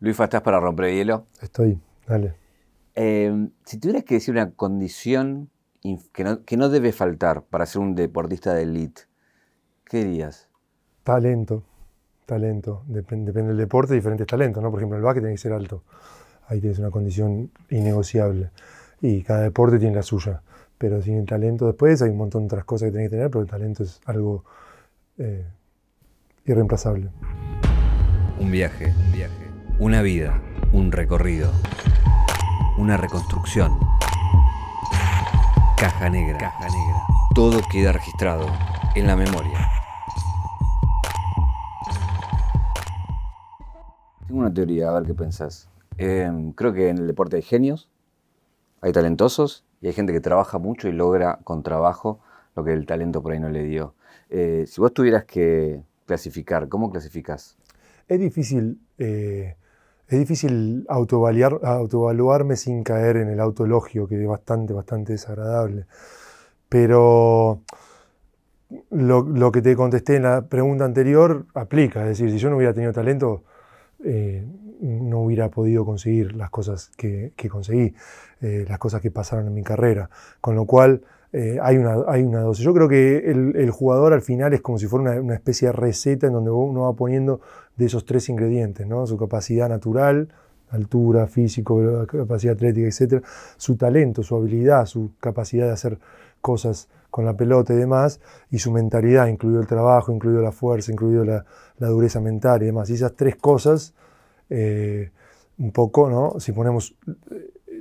Luis, ¿estás para romper hielo? Estoy, dale. Eh, si tuvieras que decir una condición que no, debe faltar para ser un deportista de elite, ¿qué dirías? Talento, talento. Depende, del deporte, diferentes talentos, ¿no? Por ejemplo, el básquet tiene que ser alto. Ahí tienes una condición innegociable. Y cada deporte tiene la suya. Pero sin el talento después hay un montón de otras cosas que tenés que tener, pero el talento es algo eh, irreemplazable. Un viaje, un viaje. Una vida, un recorrido, una reconstrucción. Caja negra. negra. Todo queda registrado en la memoria. Tengo una teoría, a ver qué pensás. Em, creo que en el deporte hay genios, hay talentosos y hay gente que trabaja mucho y logra con trabajo lo que el talento por ahí no le dio. Eh, si vos tuvieras que clasificar, ¿cómo clasificás? Es difícil eh, es difícil autoevaluarme sin caer en el autologio, que es bastante, bastante desagradable. Pero lo, que te contesté en la pregunta anterior aplica. Es decir, si yo no hubiera tenido talento, eh, no hubiera podido conseguir las cosas que, conseguí, eh, las cosas que pasaron en mi carrera. Con lo cual, eh, hay, una, hay una dosis. Yo creo que el, jugador al final es como si fuera una, especie de receta en donde uno va poniendo de esos tres ingredientes, ¿no? su capacidad natural, altura, físico, capacidad atlética, etc., su talento, su habilidad, su capacidad de hacer cosas con la pelota y demás, y su mentalidad, incluido el trabajo, incluido la fuerza, incluido la, dureza mental y demás. Y esas tres cosas, eh, un poco, ¿no? si ponemos eh,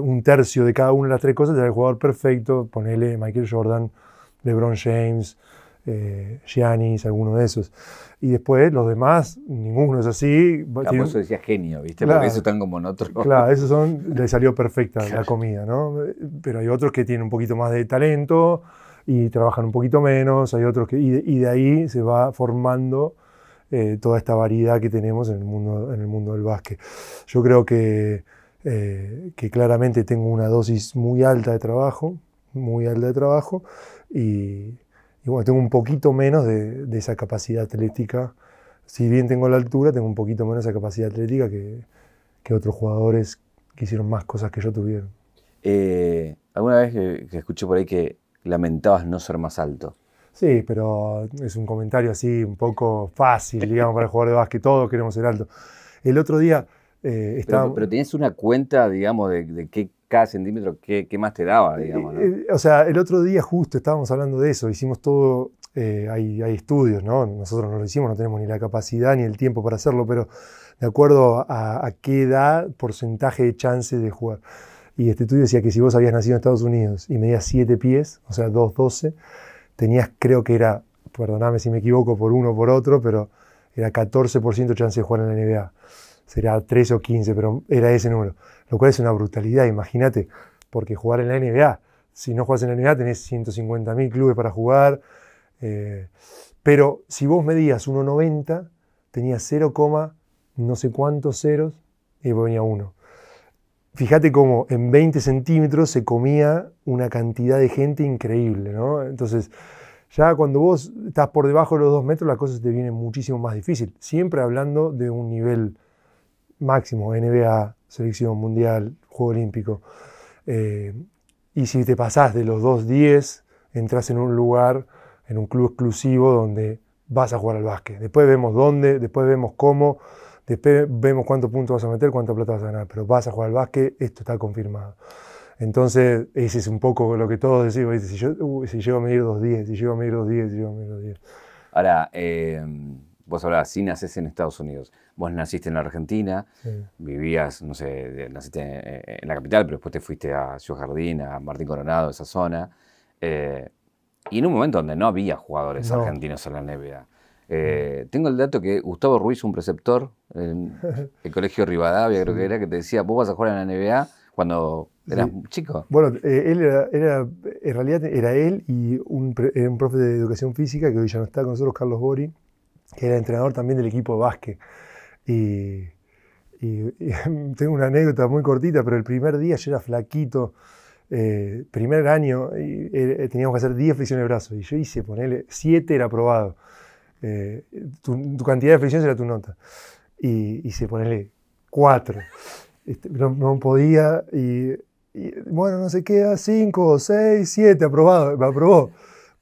un tercio de cada una de las tres cosas, será el jugador perfecto, ponele Michael Jordan, LeBron James, eh, Giannis, alguno de esos. Y después los demás, ninguno es así. Claro, ah, tienen... eso decía genio, ¿viste? Porque esos están como en Claro, esos son, le salió perfecta la comida, ¿no? Pero hay otros que tienen un poquito más de talento y trabajan un poquito menos, hay otros que. Y de, ahí se va formando. Eh, toda esta variedad que tenemos en el mundo, en el mundo del básquet. Yo creo que, eh, que claramente tengo una dosis muy alta de trabajo, muy alta de trabajo, y y bueno, tengo un poquito menos de, esa capacidad atlética. Si bien tengo la altura, tengo un poquito menos de esa capacidad atlética que, que otros jugadores que hicieron más cosas que yo tuvieron. Eh, ¿Alguna vez que, escuché por ahí que lamentabas no ser más alto? Sí, pero es un comentario así un poco fácil, digamos, para el jugador de básquet. Todos queremos ser alto. El otro día eh, pero, tienes tenías una cuenta, digamos, de, qué cada centímetro, qué, más te daba, eh, digamos. Eh, o sea, el otro día justo estábamos hablando de eso, hicimos todo, hay, estudios, ¿no? Nosotros no lo hicimos, no tenemos ni la capacidad ni el tiempo para hacerlo, pero de acuerdo a, qué edad, porcentaje de chance de jugar. Y este estudio decía que si vos habías nacido en Estados Unidos y medías 7 pies, o sea, 2,12, tenías, creo que era, perdoname si me equivoco por uno o por otro, pero era 14% chance de jugar en la NBA será 3 o 15, pero era ese número, lo cual es una brutalidad, imagínate, porque jugar en la NBA, si no juegas en la NBA tenés 150.000 clubes para jugar, eh, pero si vos medías 1,90, tenías 0, no sé cuántos ceros y venía 1. Fíjate cómo en 20 centímetros se comía una cantidad de gente increíble, Entonces, ya cuando vos estás por debajo de los 2 metros, la cosa te viene muchísimo más difícil, siempre hablando de un nivel máximo, NBA, selección mundial, Juego Olímpico. Eh, y si te pasás de los 2.10, entras en un lugar, en un club exclusivo donde vas a jugar al básquet. Después vemos dónde, después vemos cómo, después vemos cuántos puntos vas a meter, cuánta plata vas a ganar, pero vas a jugar al básquet, esto está confirmado. Entonces, ese es un poco lo que todos decimos, si, llego a medir 2.10, si llego a medir 2.10, si llego a medir 2.10. Ahora, eh, vos hablas si naces en Estados Unidos vos naciste en la Argentina, vivías, no sé, naciste eh, en la capital, pero después te fuiste a Ciudad Jardín, a Martín Coronado, esa zona. Eh, y en un momento donde no había jugadores argentinos en la NBA. Eh, tengo el dato que Gustavo Ruiz, un preceptor en el colegio Rivadavia, creo que era, que te decía, vos vas a jugar en la NBA cuando eras chico. Bueno, él era, en realidad era él y un, un profe de educación física que hoy ya no está con nosotros, Carlos Bori, que era entrenador también del equipo de básquet. Y, tengo una anécdota muy cortita, pero el primer día yo era flaquito, eh, primer año y, eh, teníamos que hacer 10 flexiones de brazos y yo hice, ponerle 7 era aprobado. Eh, tu, cantidad de flexiones era tu nota. Y hice, ponele, 4. Este, no, podía y, bueno, no sé qué, 5, 6, 7, aprobado, me aprobó.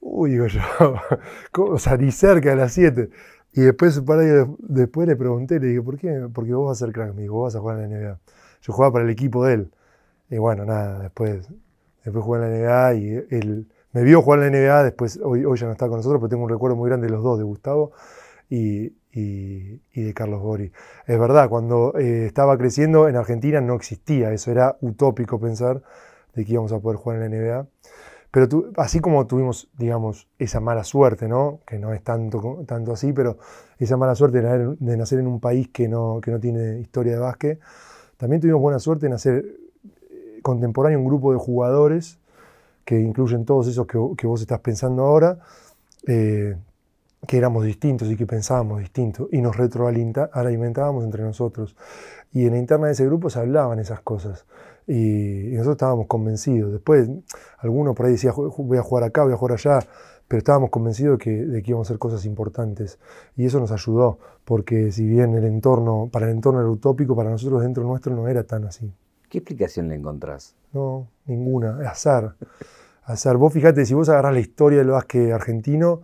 Uy, digo yo, o sea, ni cerca de las 7. Y después, para, después le pregunté, le dije, ¿por qué? Porque vos vas a ser crack, me dijo, vos vas a jugar en la NBA. Yo jugaba para el equipo de él. Y bueno, nada, después, después jugué en la NBA y él me vio jugar en la NBA, después hoy, hoy ya no está con nosotros, pero tengo un recuerdo muy grande de los dos, de Gustavo y, y, de Carlos Gori. Es verdad, cuando eh, estaba creciendo en Argentina no existía eso, era utópico pensar de que íbamos a poder jugar en la NBA. Pero así como tuvimos, digamos, esa mala suerte, ¿no? Que no es tanto, tanto así, pero esa mala suerte de, nacer, en un país que no, tiene historia de básquet, también tuvimos buena suerte en hacer eh, contemporáneo un grupo de jugadores que incluyen todos esos que, vos estás pensando ahora, eh, que éramos distintos y que pensábamos distintos y nos retroalimentábamos entre nosotros. Y en la interna de ese grupo se hablaban esas cosas y, nosotros estábamos convencidos. Después, algunos por ahí decían, voy a jugar acá, voy a jugar allá, pero estábamos convencidos de que, de que íbamos a hacer cosas importantes. Y eso nos ayudó, porque si bien el entorno, para el entorno era utópico, para nosotros dentro nuestro no era tan así. ¿Qué explicación le encontrás? No, ninguna, azar. Azar. Vos fíjate, si vos agarrás la historia del básquet argentino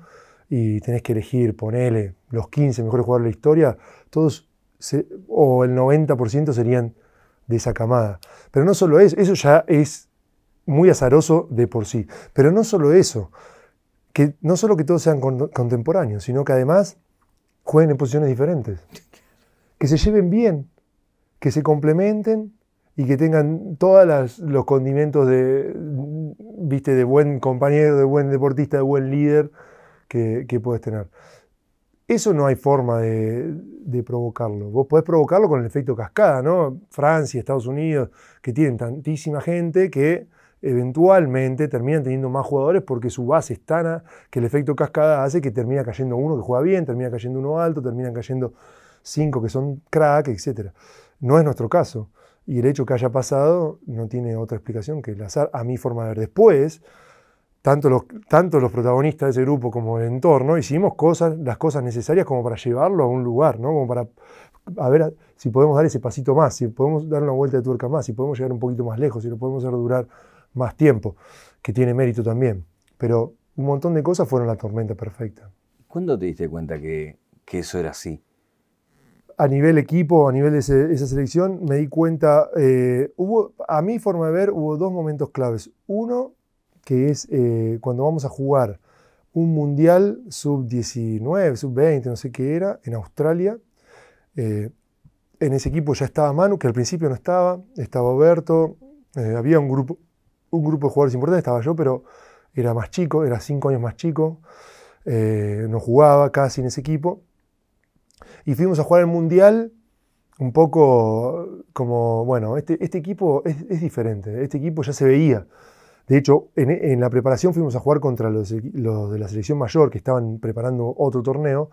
y tenés que elegir, ponele, los 15 mejores jugadores de la historia, todos, o el 90% serían de esa camada. Pero no solo eso, eso ya es muy azaroso de por sí. Pero no solo eso, que no solo que todos sean contemporáneos, sino que además jueguen en posiciones diferentes. Que se lleven bien, que se complementen y que tengan todos los condimentos de, viste, de buen compañero, de buen deportista, de buen líder que puedes tener. Eso no hay forma de, provocarlo. Vos podés provocarlo con el efecto cascada, ¿no? Francia, Estados Unidos, que tienen tantísima gente que eventualmente terminan teniendo más jugadores porque su base es tan que el efecto cascada hace que termina cayendo uno que juega bien, termina cayendo uno alto, terminan cayendo cinco que son crack, etc. No es nuestro caso. Y el hecho que haya pasado no tiene otra explicación que el azar, a mi forma de ver. Después, tanto los, tanto los protagonistas de ese grupo como el entorno, hicimos cosas, las cosas necesarias como para llevarlo a un lugar, ¿no? Como para ver si podemos dar ese pasito más, si podemos dar una vuelta de tuerca más, si podemos llegar un poquito más lejos, si lo podemos hacer durar más tiempo, que tiene mérito también. Pero un montón de cosas fueron la tormenta perfecta. ¿Cuándo te diste cuenta que, eso era así? A nivel equipo, a nivel de esa selección, me di cuenta, eh, hubo, a mi forma de ver, hubo dos momentos claves. Uno, que es eh, cuando vamos a jugar un mundial sub-19, sub-20, no sé qué era, en Australia. Eh, en ese equipo ya estaba Manu, que al principio no estaba, estaba Oberto, eh, había un grupo, un grupo de jugadores importantes, estaba yo, pero era más chico, era cinco años más chico, no jugaba casi en ese equipo. Y fuimos a jugar el mundial un poco como, bueno, este, este equipo es diferente, este equipo ya se veía de hecho, en, la preparación fuimos a jugar contra los, de la selección mayor que estaban preparando otro torneo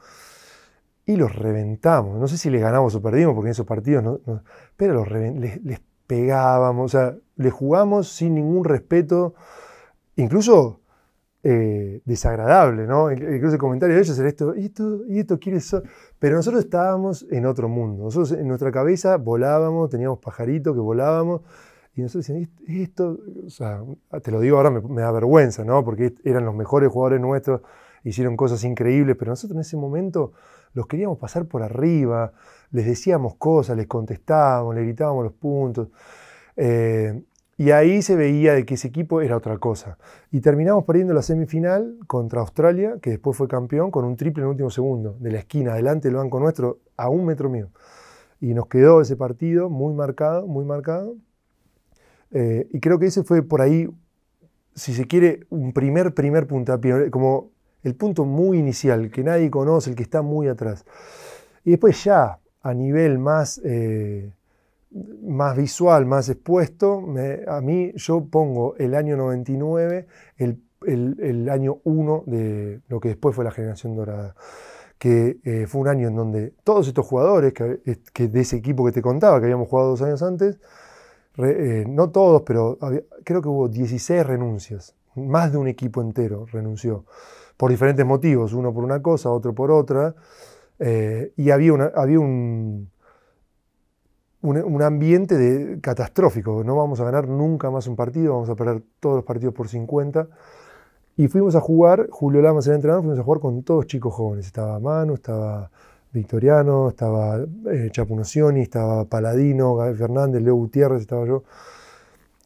y los reventamos. No sé si les ganamos o perdimos, porque en esos partidos no, pero les, pegábamos, o sea, les jugamos sin ningún respeto, incluso eh, desagradable, ¿no? Incluso el comentario de ellos era esto, ¿y esto, y esto Pero nosotros estábamos en otro mundo, nosotros en nuestra cabeza volábamos, teníamos pajaritos que volábamos y nosotros decíamos, esto, o sea, te lo digo ahora, me, da vergüenza, ¿no? Porque eran los mejores jugadores nuestros, hicieron cosas increíbles, pero nosotros en ese momento los queríamos pasar por arriba, les decíamos cosas, les contestábamos, les gritábamos los puntos. Eh, y ahí se veía de que ese equipo era otra cosa. Y terminamos perdiendo la semifinal contra Australia, que después fue campeón, con un triple en el último segundo, de la esquina, adelante del banco nuestro, a un metro mío. Y nos quedó ese partido muy marcado, muy marcado. Eh, y creo que ese fue por ahí, si se quiere, un primer, primer puntapié, como el punto muy inicial, que nadie conoce, el que está muy atrás. Y después ya, a nivel más, eh, más visual, más expuesto, a mí yo pongo el año 99, el, el, el año 1 de lo que después fue la generación dorada que eh, fue un año en donde todos estos jugadores que de ese equipo que te contaba, que habíamos jugado dos años antes, eh, no todos, pero creo que hubo 16 renuncias. Más de un equipo entero renunció. Por diferentes motivos, uno por una cosa, otro por otra. Eh, y había, había un, un, ambiente de, catastrófico. No vamos a ganar nunca más un partido, vamos a perder todos los partidos por 50. Y fuimos a jugar, Julio Lamas era entrenador, fuimos a jugar con todos chicos jóvenes. Estaba Manu, estaba Victoriano, estaba eh, Chapunocioni, estaba Paladino, Gabriel Fernández, Leo Gutiérrez, estaba yo.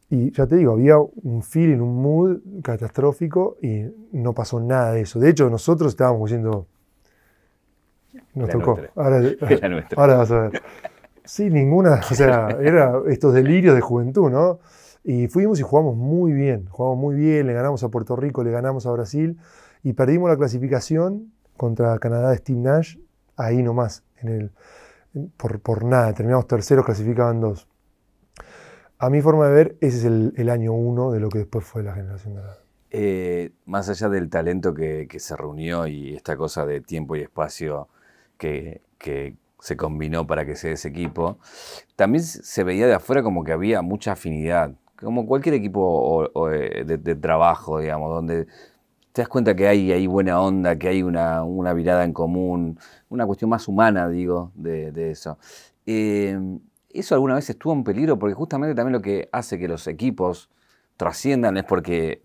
Y ya te digo, había un feeling, un mood catastrófico y no pasó nada de eso. De hecho, nosotros estábamos diciendo, nos tocó. Ahora, vas a ver. Sí, ninguna, o sea, era estos delirios de juventud, ¿no? Y fuimos y jugamos muy bien, jugamos muy bien, le ganamos a Puerto Rico, le ganamos a Brasil y perdimos la clasificación contra Canadá de Steve Nash ahí nomás, en el, por, nada. Terminamos terceros, clasificaban dos. A mi forma de ver, ese es el, año uno de lo que después fue la generación de Eh, más allá del talento que, se reunió y esta cosa de tiempo y espacio que, se combinó para que sea ese equipo, también se veía de afuera como que había mucha afinidad, como cualquier equipo eh, de trabajo, digamos, donde te das cuenta que hay, buena onda, que hay una, una mirada en común, una cuestión más humana, digo, de, eso. Em, ¿Eso alguna vez estuvo en peligro? Porque justamente también lo que hace que los equipos trasciendan es porque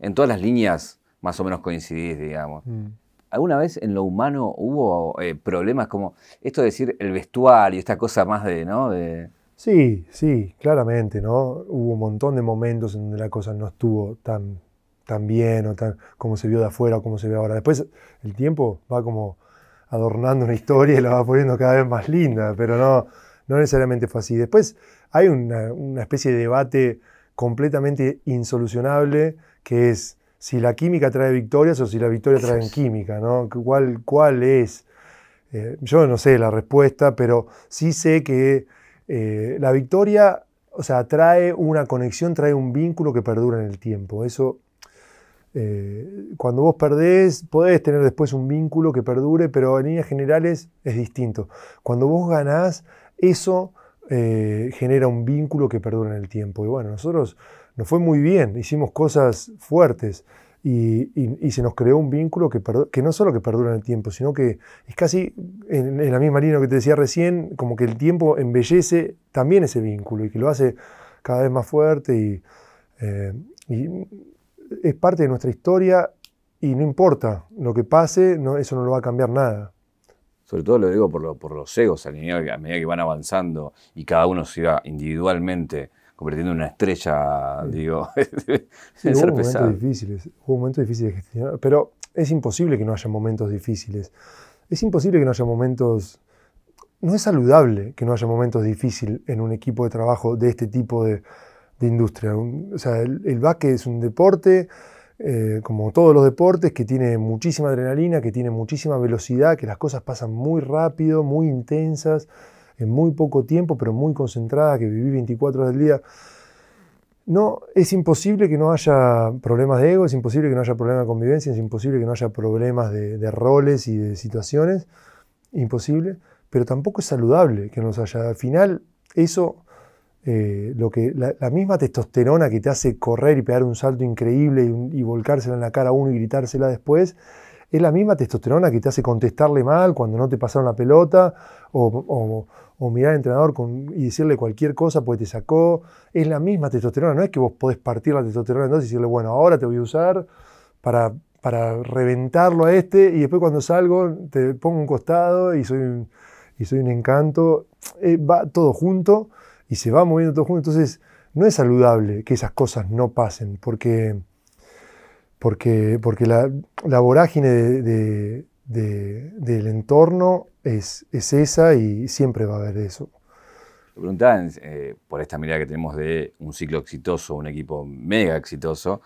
en todas las líneas más o menos coincidís, digamos. Mm. ¿Alguna vez en lo humano hubo eh, problemas como esto de decir el vestuario, y esta cosa más de, ¿no? De... Sí, sí, claramente, ¿no? Hubo un montón de momentos en donde la cosa no estuvo tan tan bien o tan como se vio de afuera o como se ve ahora. Después el tiempo va como adornando una historia y la va poniendo cada vez más linda, pero no, no necesariamente fue así. Después hay una, especie de debate completamente insolucionable que es si la química trae victorias o si la victoria trae química, ¿no? ¿Cuál, cuál es? Eh, yo no sé la respuesta, pero sí sé que eh, la victoria, o sea, trae una conexión, trae un vínculo que perdura en el tiempo. Eso eh, cuando vos perdés, podés tener después un vínculo que perdure, pero en líneas generales es distinto. Cuando vos ganás, eso eh, genera un vínculo que perdura en el tiempo. Y bueno, nosotros nos fue muy bien, hicimos cosas fuertes y, se nos creó un vínculo que, no solo que perdura en el tiempo, sino que es casi en, la misma línea que te decía recién, como que el tiempo embellece también ese vínculo y que lo hace cada vez más fuerte y eh, es parte de nuestra historia y no importa lo que pase, no, eso no lo va a cambiar nada. Sobre todo lo digo por, los por los egos, a medida que van avanzando y cada uno se va individualmente convirtiendo en una estrella, digo, hubo momentos difíciles, hubo momentos difíciles de gestionar, pero es imposible que no haya momentos difíciles. Es imposible que no haya momentos... No es saludable que no haya momentos difíciles en un equipo de trabajo de este tipo de, industria. o sea, el, básquet es un deporte, eh, como todos los deportes, que tiene muchísima adrenalina, que tiene muchísima velocidad, que las cosas pasan muy rápido, muy intensas, en muy poco tiempo, pero muy concentradas, que viví 24 horas del día. No, es imposible que no haya problemas de ego, es imposible que no haya problemas de convivencia, es imposible que no haya problemas de, roles y de situaciones, imposible, pero tampoco es saludable que nos haya. Al final, eso eh, lo que, la, misma testosterona que te hace correr y pegar un salto increíble y, volcársela en la cara a uno y gritársela después, es la misma testosterona que te hace contestarle mal cuando no te pasaron la pelota o, mirar al entrenador y decirle cualquier cosa porque te sacó. Es la misma testosterona, no es que vos podés partir la testosterona entonces y decirle, bueno, ahora te voy a usar para, reventarlo a este y después cuando salgo te pongo un costado y soy un, y soy un encanto. Eh, va todo junto y se va moviendo todo junto. Entonces, no es saludable que esas cosas no pasen, porque, porque, porque la, vorágine del entorno es, es, esa y siempre va a haber eso. preguntaba eh, por esta mirada que tenemos de un ciclo exitoso, un equipo mega exitoso,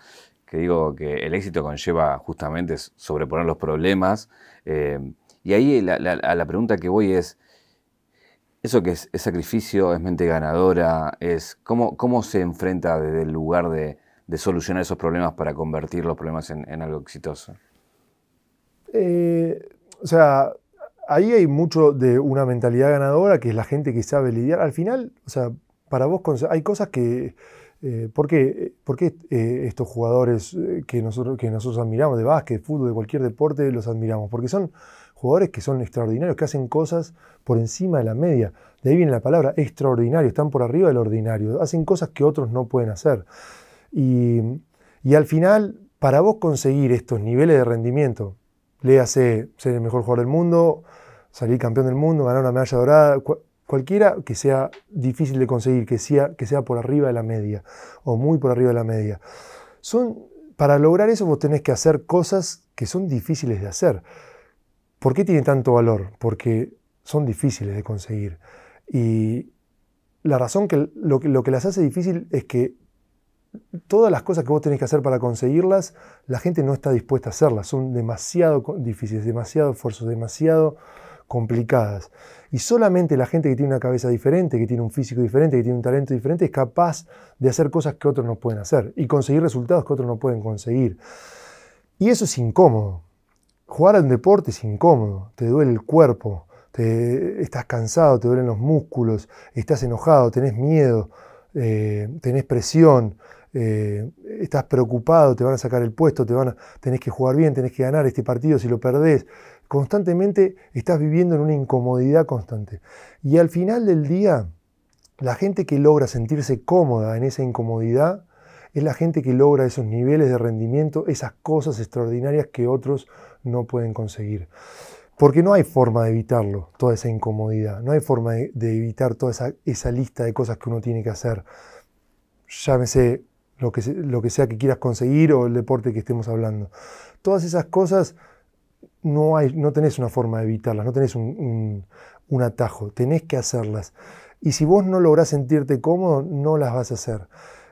que digo que el éxito conlleva justamente sobreponer los problemas. Eh, y ahí a la pregunta que voy es, eso que es, sacrificio, es mente ganadora, es cómo, cómo se enfrenta desde el lugar de, solucionar esos problemas para convertir los problemas en, algo exitoso. Eh, o sea, ahí hay mucho de una mentalidad ganadora, que es la gente que sabe lidiar. Al final, o sea, para vos hay cosas que... Eh, ¿Por qué, eh, estos jugadores que nosotros, que nosotros admiramos de básquet, de fútbol, de cualquier deporte, los admiramos? Porque son jugadores que son extraordinarios, que hacen cosas por encima de la media. De ahí viene la palabra extraordinario, están por arriba del ordinario, hacen cosas que otros no pueden hacer. Y, al final, para vos conseguir estos niveles de rendimiento, le ser el mejor jugador del mundo, salir campeón del mundo, ganar una medalla dorada, cualquiera que sea difícil de conseguir, que sea, que sea por arriba de la media o muy por arriba de la media. Son, para lograr eso vos tenés que hacer cosas que son difíciles de hacer. ¿Por qué tiene tanto valor? Porque son difíciles de conseguir. Y la razón que lo, que las hace difícil es que todas las cosas que vos tenés que hacer para conseguirlas, la gente no está dispuesta a hacerlas. Son demasiado difíciles, demasiado esfuerzos, demasiado complicadas. Y solamente la gente que tiene una cabeza diferente, que tiene un físico diferente, que tiene un talento diferente, es capaz de hacer cosas que otros no pueden hacer y conseguir resultados que otros no pueden conseguir. Y eso es incómodo. Jugar al deporte es incómodo, te duele el cuerpo, te, estás cansado, te duelen los músculos, estás enojado, tenés miedo, eh, tenés presión, eh, estás preocupado, te van a sacar el puesto, te van tenés que jugar bien, tenés que ganar este partido si lo perdés. Constantemente estás viviendo en una incomodidad constante. Y al final del día, la gente que logra sentirse cómoda en esa incomodidad es la gente que logra esos niveles de rendimiento, esas cosas extraordinarias que otros no pueden conseguir. Porque no hay forma de evitarlo, toda esa incomodidad, no hay forma de, evitar toda esa, lista de cosas que uno tiene que hacer. Llámese lo que, lo que sea que quieras conseguir o el deporte que estemos hablando. Todas esas cosas no, hay, no tenés una forma de evitarlas, no tenés un, un atajo, tenés que hacerlas. Y si vos no lográs sentirte cómodo, no las vas a hacer.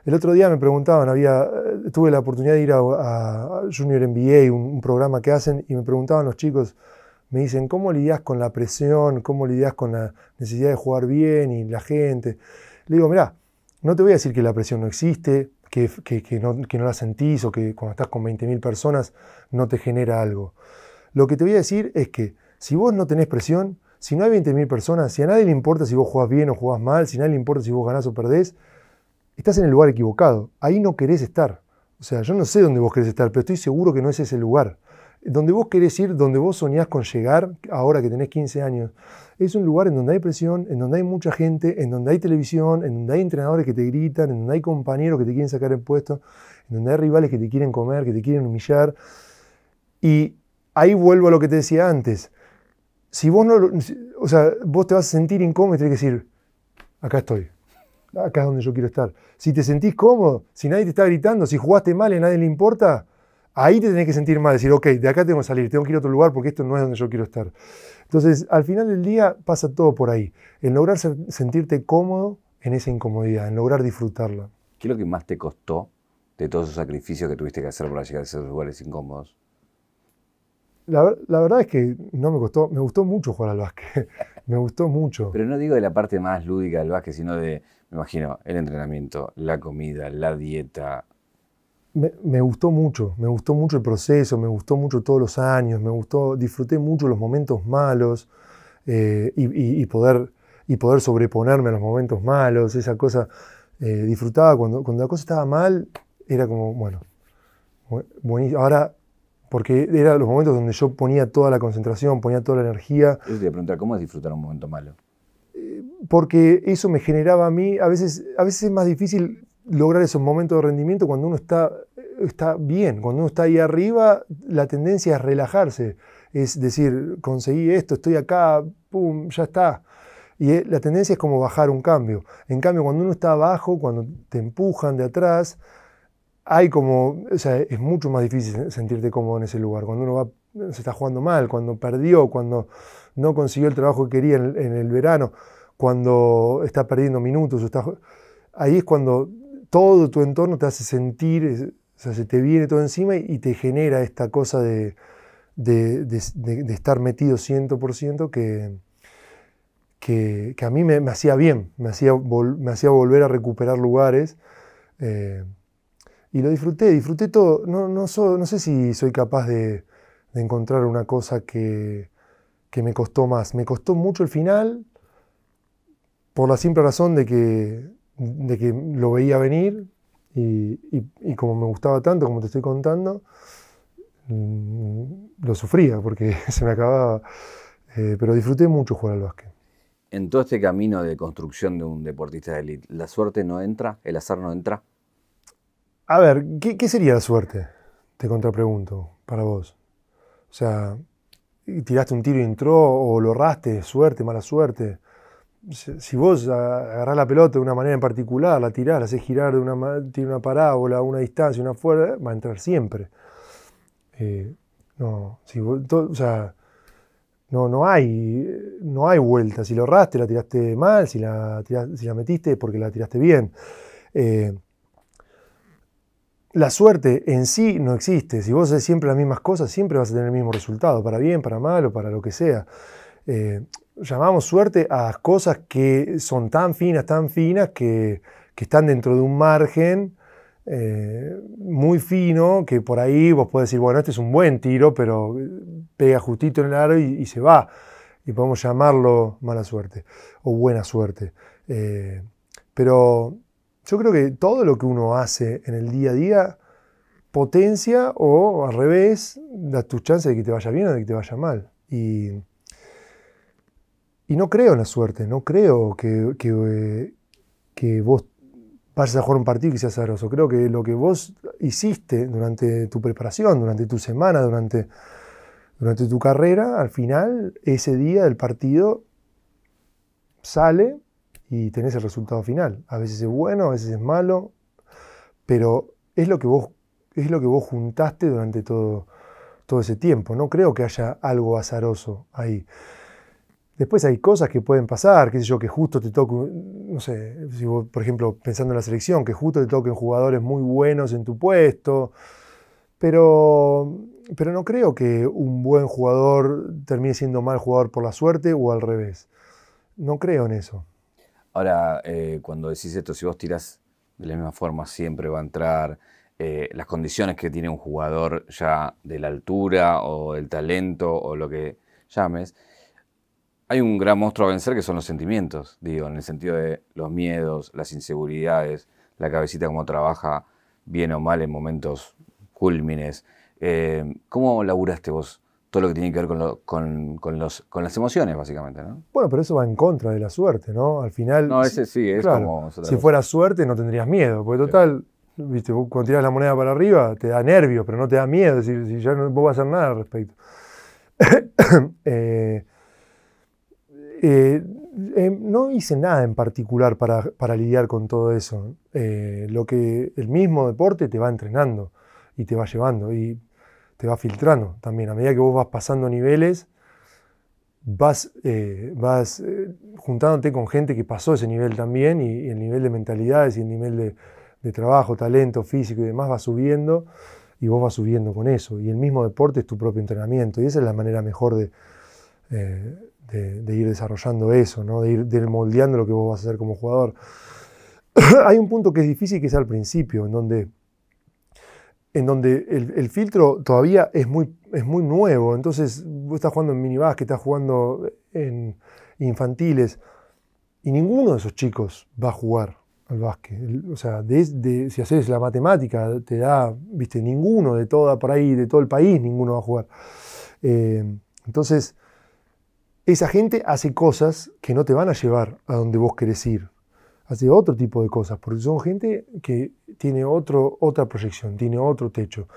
El otro día me preguntaban, había, eh, tuve la oportunidad de ir a, Junior NBA, un, programa que hacen, y me preguntaban los chicos, me dicen, ¿cómo lidias con la presión? ¿Cómo lidias con la necesidad de jugar bien y la gente? Le digo, mirá, no te voy a decir que la presión no existe, que, no, que no, la sentís o que cuando estás con 20.000 personas no te genera algo. Lo que te voy a decir es que si vos no tenés presión, si no hay 20.000 personas, si a nadie le importa si vos jugás bien o jugás mal, si a nadie le importa si vos ganás o perdés, estás en el lugar equivocado, ahí no querés estar. O sea, yo no sé dónde vos querés estar, pero estoy seguro que no es ese lugar. Donde vos querés ir, donde vos soñás con llegar ahora que tenés 15 años, es un lugar en donde hay presión, en donde hay mucha gente, en donde hay televisión, en donde hay entrenadores que te gritan, en donde hay compañeros que te quieren sacar el puesto, en donde hay rivales que te quieren comer, que te quieren humillar. Y ahí vuelvo a lo que te decía antes. Si vos no, o sea, vos te vas a sentir incómodo y tenés que decir, acá estoy, acá es donde yo quiero estar. Si te sentís cómodo, si nadie te está gritando, si jugaste mal y a nadie le importa, ahí te tenés que sentir mal, decir, ok, de acá tengo que salir, tengo que ir a otro lugar porque esto no es donde yo quiero estar. Entonces, al final del día pasa todo por ahí, en lograr sentirte cómodo en esa incomodidad, en lograr disfrutarla. ¿Qué es lo que más te costó de todos esos sacrificios que tuviste que hacer para llegar a esos lugares incómodos? La, la, verdad es que no me costó, me gustó mucho jugar al básquet, me gustó mucho. Pero no digo de la parte más lúdica del básquet, sino de imagino, el entrenamiento, la comida, la dieta. Me, gustó mucho, me gustó mucho el proceso, me gustó mucho todos los años, me gustó, disfruté mucho los momentos malos eh, y, poder, y poder sobreponerme a los momentos malos, esa cosa. Eh, disfrutaba cuando, cuando la cosa estaba mal, era como, bueno, buenísimo. Ahora, porque eran los momentos donde yo ponía toda la concentración, ponía toda la energía. Yo te voy a preguntar, ¿cómo es disfrutar un momento malo? porque eso me generaba a mí, a veces, a veces es más difícil lograr esos momentos de rendimiento cuando uno está, está bien, cuando uno está ahí arriba, la tendencia es relajarse, es decir, conseguí esto, estoy acá, pum, ya está. Y eh, la tendencia es como bajar un cambio. En cambio, cuando uno está abajo, cuando te empujan de atrás, hay como, es mucho más difícil sentirte cómodo en ese lugar. Cuando uno se está jugando mal, cuando perdió, cuando no consiguió el trabajo que quería en el verano cuando estás perdiendo minutos, ahí es cuando todo tu entorno te hace sentir, o sea, se te viene todo encima y, te genera esta cosa de, estar metido 100% que, que, que, a mí me, hacía bien, me hacía, volver a recuperar lugares. Eh, y lo disfruté, disfruté todo. No, sé si soy capaz de, encontrar una cosa que, me costó más. Me costó mucho el final, por la simple razón de que, de que lo veía venir y, como me gustaba tanto, como te estoy contando, mm, lo sufría porque se me acababa. Eh, pero disfruté mucho jugar al básquet. En todo este camino de construcción de un deportista de élite, ¿la suerte no entra? ¿El azar no entra? A ver, ¿qué, sería la suerte? Te contrapregunto, para vos. O sea, tiraste un tiro y entró, o lo ahorraste, suerte, mala suerte si vos agarrás la pelota de una manera en particular, la tirás, la haces girar de una, tiene una parábola, una distancia, una fuerza, va a entrar siempre. Eh, no, no, hay, no hay vuelta. Si lo ahorraste, la tiraste mal, si la, metiste si la metiste, porque la tiraste bien. Eh, la suerte en sí no existe. Si vos haces siempre las mismas cosas, siempre vas a tener el mismo resultado, para bien, para mal o para lo que sea. Eh, llamamos suerte a cosas que son tan finas, tan finas, que, están dentro de un margen eh, muy fino, que por ahí vos podés decir, bueno, este es un buen tiro, pero eh, pega justito en el aro y, se va. Y podemos llamarlo mala suerte o buena suerte. Eh, pero yo creo que todo lo que uno hace en el día a día potencia o al revés da tus chances de que te vaya bien o de que te vaya mal. Y y no creo en la suerte, no creo que, que, eh, vos vayas a jugar un partido que sea azaroso. Creo que lo que vos hiciste durante tu preparación, durante tu semana, durante, durante tu carrera, al final, ese día del partido sale y tenés el resultado final. A veces es bueno, a veces es malo, pero es lo que vos, es lo que vos juntaste durante todo, todo ese tiempo. No creo que haya algo azaroso ahí. Después hay cosas que pueden pasar, qué sé yo, que justo te toque, no sé, por ejemplo, pensando en la selección, que justo te toquen jugadores muy buenos en tu puesto, pero, pero no creo que un buen jugador termine siendo mal jugador por la suerte o al revés. No creo en eso. Ahora, eh, cuando decís esto, si vos tiras de la misma forma, siempre va a entrar eh, las condiciones que tiene un jugador ya de la altura o el talento o lo que llames hay un gran monstruo a vencer que son los sentimientos, digo, en el sentido de los miedos, las inseguridades, la cabecita cómo trabaja bien o mal en momentos cúlmines. Eh, ¿Cómo laburaste vos todo lo que tiene que ver con, los, con las emociones, básicamente? Bueno, pero eso va en contra de la suerte, ¿no? Al final... No, ese sí, es como... Si fuera suerte no tendrías miedo, porque total, viste, cuando tiras la moneda para arriba te da nervios, pero no te da miedo, es decir, si ya no vos a hacer nada al respecto. eh, eh, em, no hice nada en particular para, lidiar con todo eso. Eh, lo que el mismo deporte te va entrenando y te va llevando y te va filtrando también. A medida que vos vas pasando niveles, vas, eh, vas juntándote con gente que pasó ese nivel también y, el nivel de mentalidades y el nivel de, trabajo, talento físico y demás va subiendo y vos vas subiendo con eso. Y el mismo deporte es tu propio entrenamiento y esa es la manera mejor de, de, ir desarrollando eso, ¿no? de, ir, de moldeando lo que vos vas a hacer como jugador. Hay un punto que es difícil que es al principio, en donde en donde el, filtro todavía es muy, es muy nuevo. Entonces, vos estás jugando en minibásquet, estás jugando en infantiles, y ninguno de esos chicos va a jugar al básquet. o sea, desde si haces la matemática, te da, viste, ninguno de toda por ahí, de todo el país, ninguno va a jugar. Eh, entonces, esa gente hace cosas que no te van a llevar a donde vos querés ir. Hace otro tipo de cosas, porque son gente que tiene otro, otra proyección, tiene otro techo.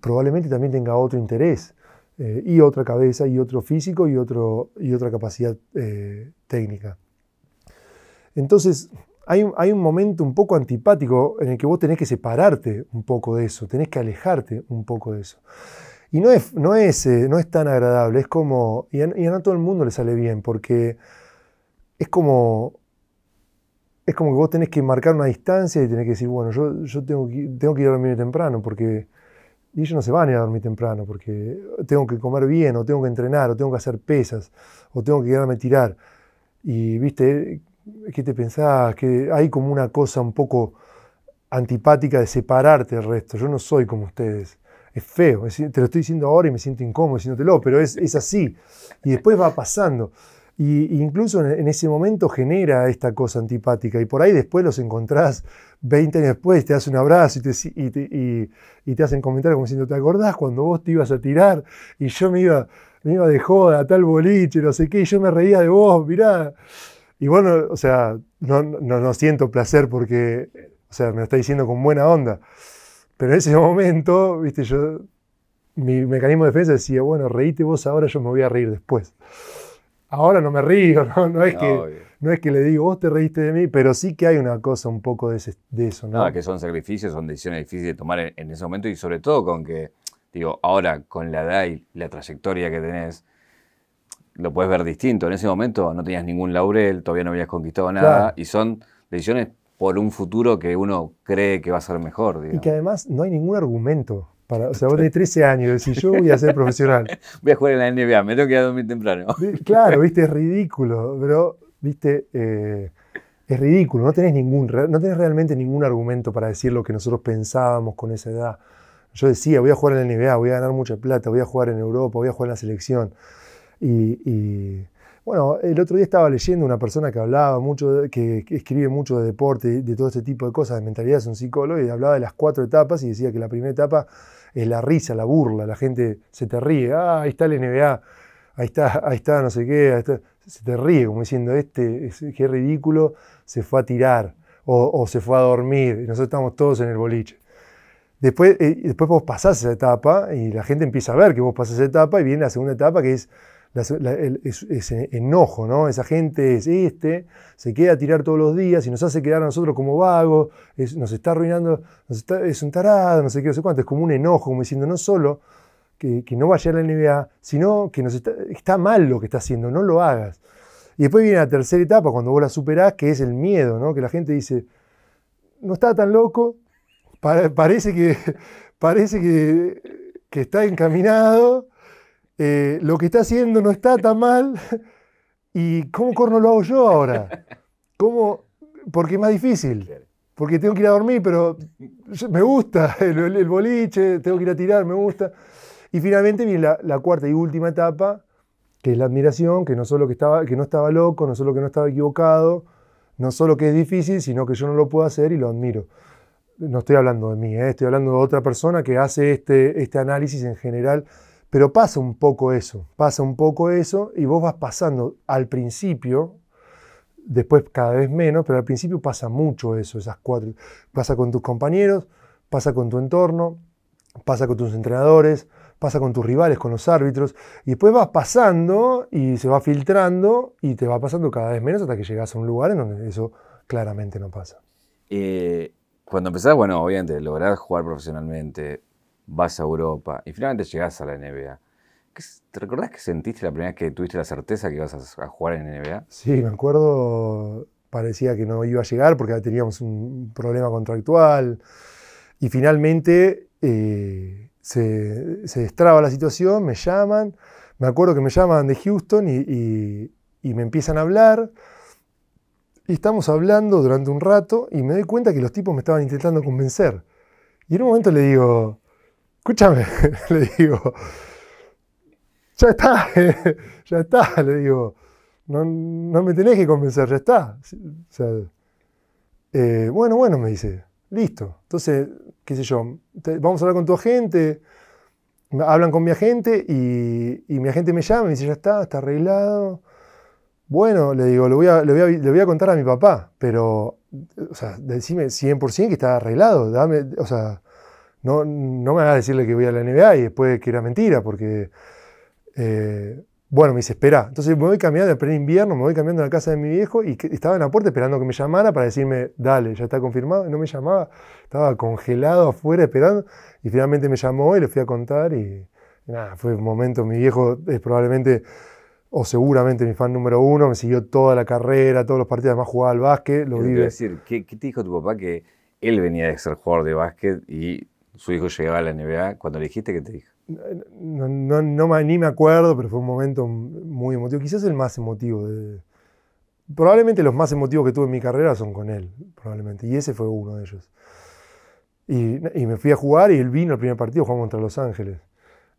Probablemente también tenga otro interés, eh, y otra cabeza, y otro físico, y, otro, y otra capacidad eh, técnica. Entonces, hay, hay, un momento un poco antipático en el que vos tenés que separarte un poco de eso, tenés que alejarte un poco de eso. Y no es, no es, eh, no es tan agradable, es como, y a, no todo el mundo le sale bien, porque es como, es como que vos tenés que marcar una distancia y tenés que decir, bueno, yo, yo tengo, que, tengo que ir a dormir temprano, porque y ellos no se van a ir a dormir temprano, porque tengo que comer bien, o tengo que entrenar, o tengo que hacer pesas, o tengo que quedarme a tirar. Y, viste, ¿qué te pensás? Que hay como una cosa un poco antipática de separarte del resto. Yo no soy como ustedes es feo, te lo estoy diciendo ahora y me siento incómodo diciéndotelo, pero es, así. Y después va pasando. Y, incluso en, ese momento genera esta cosa antipática. Y por ahí después los encontrás 20 años después, te hacen un abrazo y te, y hacen comentar como no ¿te acordás cuando vos te ibas a tirar y yo me iba, me iba de joda a tal boliche, no sé qué, y yo me reía de vos, mirá? Y bueno, o sea, no, no, siento placer porque, o sea, me lo está diciendo con buena onda. Pero en ese momento, viste, yo, mi mecanismo de defensa decía, bueno, reíste vos ahora, yo me voy a reír después. Ahora no me río, no, es, que, no es que le digo, vos te reíste de mí, pero sí que hay una cosa un poco de, eso, ¿no? Ah, que son sacrificios, son decisiones difíciles de tomar en, ese momento y sobre todo con que, digo, ahora con la edad y la trayectoria que tenés, lo puedes ver distinto. En ese momento no tenías ningún laurel, todavía no habías conquistado nada y son decisiones por un futuro que uno cree que va a ser mejor. Y que además no hay ningún argumento. Para, o sea, vos tenés 13 años y yo voy a ser profesional. voy a jugar en la NBA, me tengo que ir a dormir temprano. claro, viste, es ridículo, pero, viste, eh, es ridículo. No tenés, ningún, no tenés realmente ningún argumento para decir lo que nosotros pensábamos con esa edad. Yo decía, voy a jugar en la NBA, voy a ganar mucha plata, voy a jugar en Europa, voy a jugar en la selección. y bueno, el otro día estaba leyendo una persona que hablaba mucho, que, escribe mucho de deporte, de todo este tipo de cosas, de mentalidad, es un psicólogo, y hablaba de las cuatro etapas y decía que la primera etapa es la risa, la burla, la gente se te ríe, ah, ahí está el NBA, ahí está, ahí está, no sé qué, se te ríe como diciendo, este, qué ridículo, se fue a tirar o, se fue a dormir, y nosotros estamos todos en el boliche. Después, eh, después vos pasás esa etapa y la gente empieza a ver que vos pasás esa etapa y viene la segunda etapa que es es ese enojo, ¿no? Esa gente es este, se queda a tirar todos los días y nos hace quedar a nosotros como vagos, nos está arruinando, es un tarado, no sé qué, no sé cuánto, es como un enojo, como diciendo, no solo que, no vaya a la NBA, sino que está, mal lo que está haciendo, no lo hagas. Y después viene la tercera etapa, cuando vos la superás, que es el miedo, ¿no? Que la gente dice, no está tan loco, parece que, parece que, que está encaminado, eh, lo que está haciendo no está tan mal, ¿y cómo corno lo hago yo ahora? ¿Cómo? Porque es más difícil, porque tengo que ir a dormir, pero me gusta el, boliche, tengo que ir a tirar, me gusta. Y finalmente viene la, cuarta y última etapa, que es la admiración, que no solo que, estaba, que no estaba loco, no solo que no estaba equivocado, no solo que es difícil, sino que yo no lo puedo hacer y lo admiro. No estoy hablando de mí, eh, estoy hablando de otra persona que hace este, este análisis en general pero pasa un poco eso, pasa un poco eso y vos vas pasando al principio, después cada vez menos, pero al principio pasa mucho eso, esas cuatro. Pasa con tus compañeros, pasa con tu entorno, pasa con tus entrenadores, pasa con tus rivales, con los árbitros, y después vas pasando y se va filtrando y te va pasando cada vez menos hasta que llegas a un lugar en donde eso claramente no pasa. Eh, cuando empezás, bueno, obviamente, lograr jugar profesionalmente, vas a Europa y finalmente llegas a la NBA. ¿Te recordás que sentiste la primera vez que tuviste la certeza que ibas a jugar en NBA? Sí, me acuerdo, parecía que no iba a llegar porque teníamos un problema contractual y finalmente eh, se, destraba la situación, me llaman, me acuerdo que me llaman de Houston y, y me empiezan a hablar. Y estamos hablando durante un rato y me doy cuenta que los tipos me estaban intentando convencer. Y en un momento le digo, escúchame, le digo, ya está, ya está, le digo, no, me tenés que convencer, ya está. Eh, bueno, bueno, me dice, listo. Entonces, qué sé yo, vamos a hablar con tu agente, hablan con mi agente y, mi agente me llama y me dice, ya está, está arreglado. Bueno, le digo, le voy a, le voy a, contar a mi papá, pero, o sea, decime 100% que está arreglado, dame, o sea, no, no me a decirle que voy a la NBA y después que era mentira, porque. Eh, bueno, me dice, espera. Entonces me voy cambiando, de invierno, me voy cambiando a la casa de mi viejo y estaba en la puerta esperando que me llamara para decirme, dale, ya está confirmado. No me llamaba, estaba congelado afuera esperando y finalmente me llamó y le fui a contar y nada, fue un momento. Mi viejo es probablemente o seguramente mi fan número uno, me siguió toda la carrera, todos los partidos, más jugaba al básquet, lo vive. decir, ¿qué, ¿qué, te dijo tu papá que él venía de ser jugador de básquet y su hijo llegaba a la NBA. Cuando le dijiste, que te dijo? No, no, ni me acuerdo, pero fue un momento muy emotivo. Quizás el más emotivo. probablemente los más emotivos que tuve en mi carrera son con él, probablemente. Y ese fue uno de ellos. Y, me fui a jugar y él vino al primer partido, jugamos contra Los Ángeles.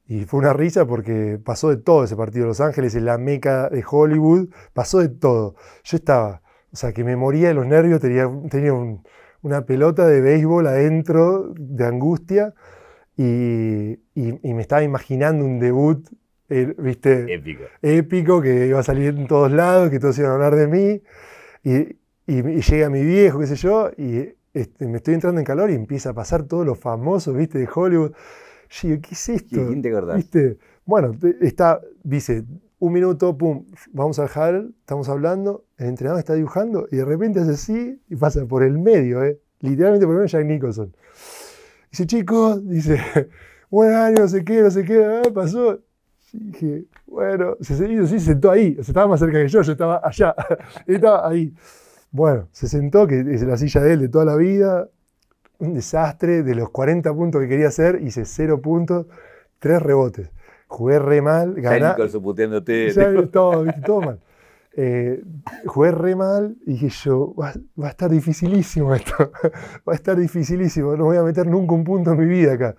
Y fue una risa porque pasó de todo ese partido. de Los Ángeles en la meca de Hollywood, pasó de todo. Yo estaba, o sea, que me moría de los nervios, tenía, tenía un, una pelota de béisbol adentro de angustia y, me estaba imaginando un debut, eh, viste, épico. que iba a salir en todos lados, que todos iban a hablar de mí. Y, llega mi viejo, qué sé yo, y este, me estoy entrando en calor y empieza a pasar todos los famosos, viste, de Hollywood. Yo, ¿qué es esto? Bueno, está, dice, un minuto, pum, vamos al hall, estamos hablando, el entrenador está dibujando y de repente hace así y pasa por el medio, ¿eh? literalmente por el medio Jack Nicholson. Dice, chicos, dice, bueno, no sé qué, no sé qué, ah, pasó. dije, bueno, se sentó, se sentó ahí, estaba más cerca que yo, yo estaba allá, estaba ahí. Bueno, se sentó, que es la silla de él de toda la vida, un desastre, de los 40 puntos que quería hacer, hice 0 puntos, 3 rebotes. Jugué re mal, gané. Todo, todo mal. Eh, jugué re mal y dije yo, va, a estar dificilísimo esto, va a estar dificilísimo, no voy a meter nunca un punto en mi vida acá.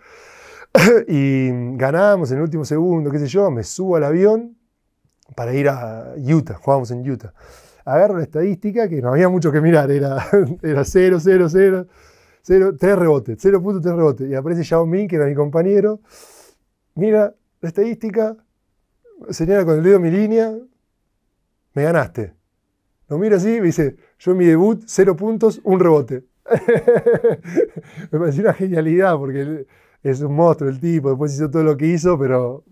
y ganamos en el último segundo, qué sé yo, me subo al avión para ir a Utah, Jugamos en Utah. Agarro la estadística que no había mucho que mirar, era, era 0, 0, 0, 0, 3 rebotes, 3 rebotes. Y aparece Ming, que era mi compañero, mira, la estadística, señala con el dedo mi línea, me ganaste. Lo mira así y me dice, yo en mi debut, cero puntos, un rebote. me pareció una genialidad porque es un monstruo el tipo, después hizo todo lo que hizo, pero...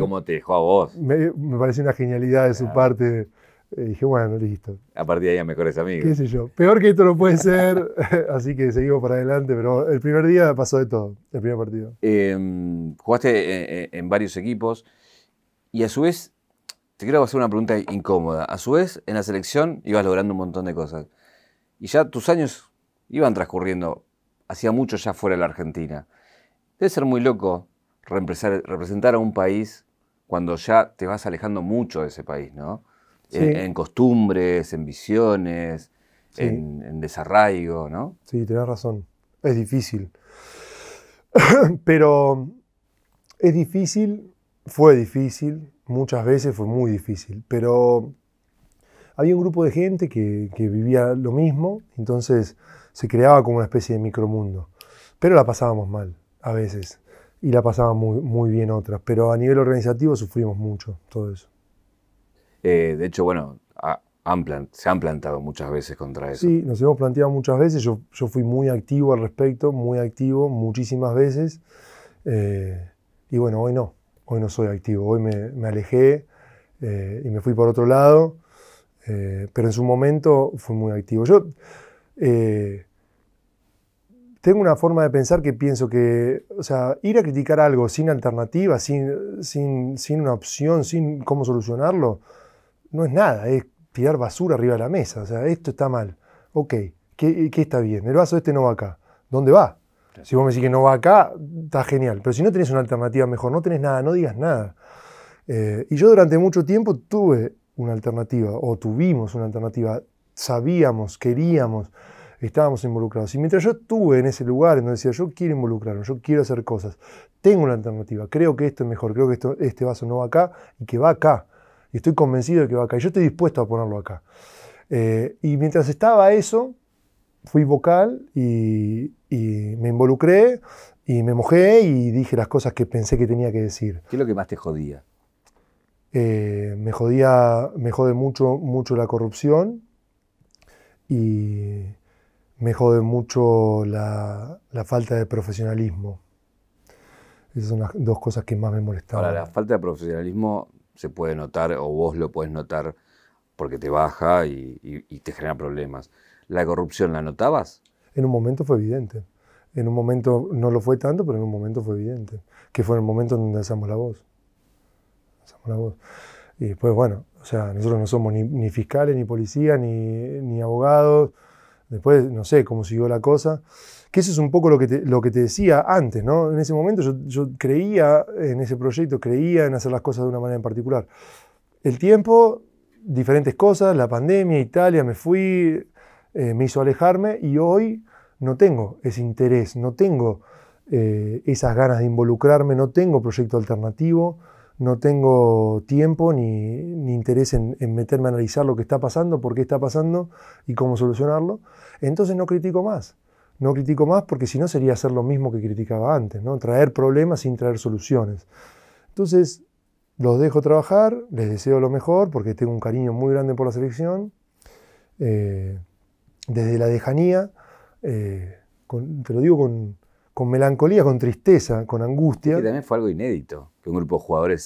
como te dejó a vos. Me, pareció parece una genialidad de su ah. parte y dije, bueno, listo. A partir de ahí a mejores amigos. ¿Qué sé yo? Peor que esto no puede ser, así que seguimos para adelante, pero el primer día pasó de todo, el primer partido. Em, jugaste eh, eh, en varios equipos y a su vez, te quiero hacer una pregunta incómoda. A su vez, en la selección ibas logrando un montón de cosas y ya tus años iban transcurriendo, hacía mucho ya fuera de la Argentina. Debe ser muy loco representar a un país cuando ya te vas alejando mucho de ese país, ¿no? en, costumbres, en visiones, en, desarraigo, ¿no? Sí, tenés razón. Es difícil. Pero es difícil, fue difícil, muchas veces fue muy difícil, pero había un grupo de gente que, vivía lo mismo, entonces se creaba como una especie de micromundo. Pero la pasábamos mal, a veces y la pasaban muy, bien otras. Pero a nivel organizativo sufrimos mucho todo eso. Eh, de hecho, bueno, se han plantado muchas veces contra eso. Sí, nos hemos planteado muchas veces. Yo, fui muy activo al respecto, muy activo, muchísimas veces. Eh, y bueno, hoy no, hoy no soy activo. Hoy me, alejé eh, y me fui por otro lado. pero en su momento fui muy activo. Yo tengo una forma de pensar que pienso que, o sea, ir a criticar algo sin alternativa, sin, sin una opción, sin cómo solucionarlo, no es nada, es tirar basura arriba de la mesa. O sea, esto está mal. Ok, ¿qué, está bien? El vaso este no va acá. ¿Dónde va? Si vos me decís que no va acá, está genial. Pero si no tenés una alternativa mejor, no tenés nada, no digas nada. Eh, y yo durante mucho tiempo tuve una alternativa, o tuvimos una alternativa, sabíamos, queríamos, estábamos involucrados. Y mientras yo estuve en ese lugar en donde decía, yo quiero involucrarme, yo quiero hacer cosas, tengo una alternativa, creo que esto es mejor, creo que este vaso no va acá y que va acá y estoy convencido de que va acá, caer. yo estoy dispuesto a ponerlo acá. Eh, y mientras estaba eso, fui vocal y, me involucré y me mojé y dije las cosas que pensé que tenía que decir. ¿Qué es lo que más te jodía? Eh, me jodía, me jode mucho, mucho la corrupción y me jode mucho la, la falta de profesionalismo. Esas son las dos cosas que más me molestaban. la falta de profesionalismo se puede notar o vos lo puedes notar porque te baja y, te genera problemas. ¿La corrupción la notabas? En un momento fue evidente. En un momento no lo fue tanto, pero en un momento fue evidente. Que fue en el momento en donde alzamos la voz. la voz. Y después, bueno, o sea, nosotros no somos ni, fiscales, ni policías, ni, ni abogados. Después, no sé cómo siguió la cosa. Que eso es un poco lo que te, lo que te decía antes, ¿no? En ese momento yo, creía en ese proyecto, creía en hacer las cosas de una manera en particular. El tiempo, diferentes cosas, la pandemia, Italia, me fui, eh, me hizo alejarme y hoy no tengo ese interés, no tengo eh, esas ganas de involucrarme, no tengo proyecto alternativo, no tengo tiempo ni, interés en, meterme a analizar lo que está pasando, por qué está pasando y cómo solucionarlo. Entonces no critico más. No critico más porque si no sería hacer lo mismo que criticaba antes, ¿no? Traer problemas sin traer soluciones. Entonces, los dejo trabajar, les deseo lo mejor porque tengo un cariño muy grande por la selección. Eh, desde la dejanía, eh, te lo digo con, con, melancolía, con tristeza, con angustia. Que también fue algo inédito, que un grupo de jugadores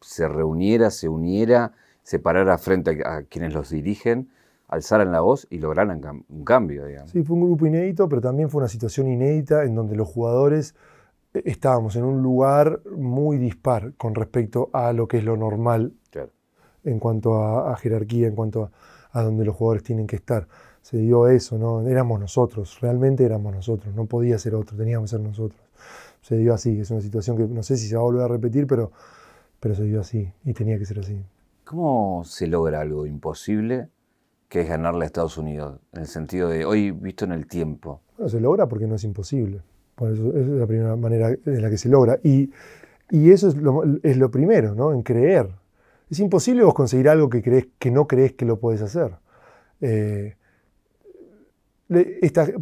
se, reuniera, se uniera, se parara frente a quienes los dirigen alzaran la voz y lograran un cambio, digamos. Sí, fue un grupo inédito, pero también fue una situación inédita en donde los jugadores eh, estábamos en un lugar muy dispar con respecto a lo que es lo normal en cuanto a, jerarquía, en cuanto a, donde los jugadores tienen que estar. Se dio eso, ¿no? Éramos nosotros, realmente éramos nosotros, no podía ser otro, teníamos que ser nosotros. Se dio así, es una situación que no sé si se va a volver a repetir, pero, pero se dio así y tenía que ser así. ¿Cómo se logra algo imposible que es ganarle a Estados Unidos, en el sentido de hoy visto en el tiempo? se logra porque no es imposible. Por eso, es la primera manera en la que se logra. Y, eso es lo, es lo primero, ¿no? En creer. Es imposible vos conseguir algo que, crees, que no crees que lo podés hacer. Eh,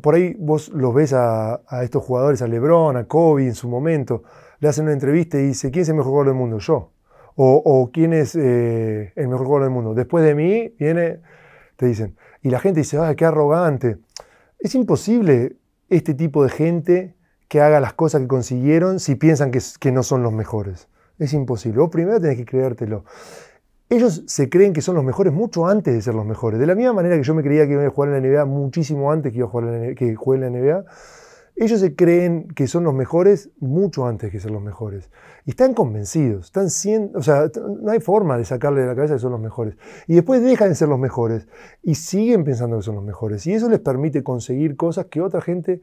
por ahí vos los ves a, estos jugadores, a Lebron, a Kobe en su momento, le hacen una entrevista y dice, ¿quién es el mejor jugador del mundo? Yo. O, ¿quién es eh, el mejor jugador del mundo? Después de mí viene y la gente dice, ah, qué arrogante. Es imposible este tipo de gente que haga las cosas que consiguieron si piensan que, no son los mejores. Es imposible. Vos primero tenés que creértelo. Ellos se creen que son los mejores mucho antes de ser los mejores. De la misma manera que yo me creía que iba a jugar en la NBA muchísimo antes que iba a jugar que jugué en la NBA, ellos se creen que son los mejores mucho antes que ser los mejores. Y están convencidos, están siendo, o sea, no hay forma de sacarle de la cabeza que son los mejores. Y después dejan de ser los mejores y siguen pensando que son los mejores. Y eso les permite conseguir cosas que otra gente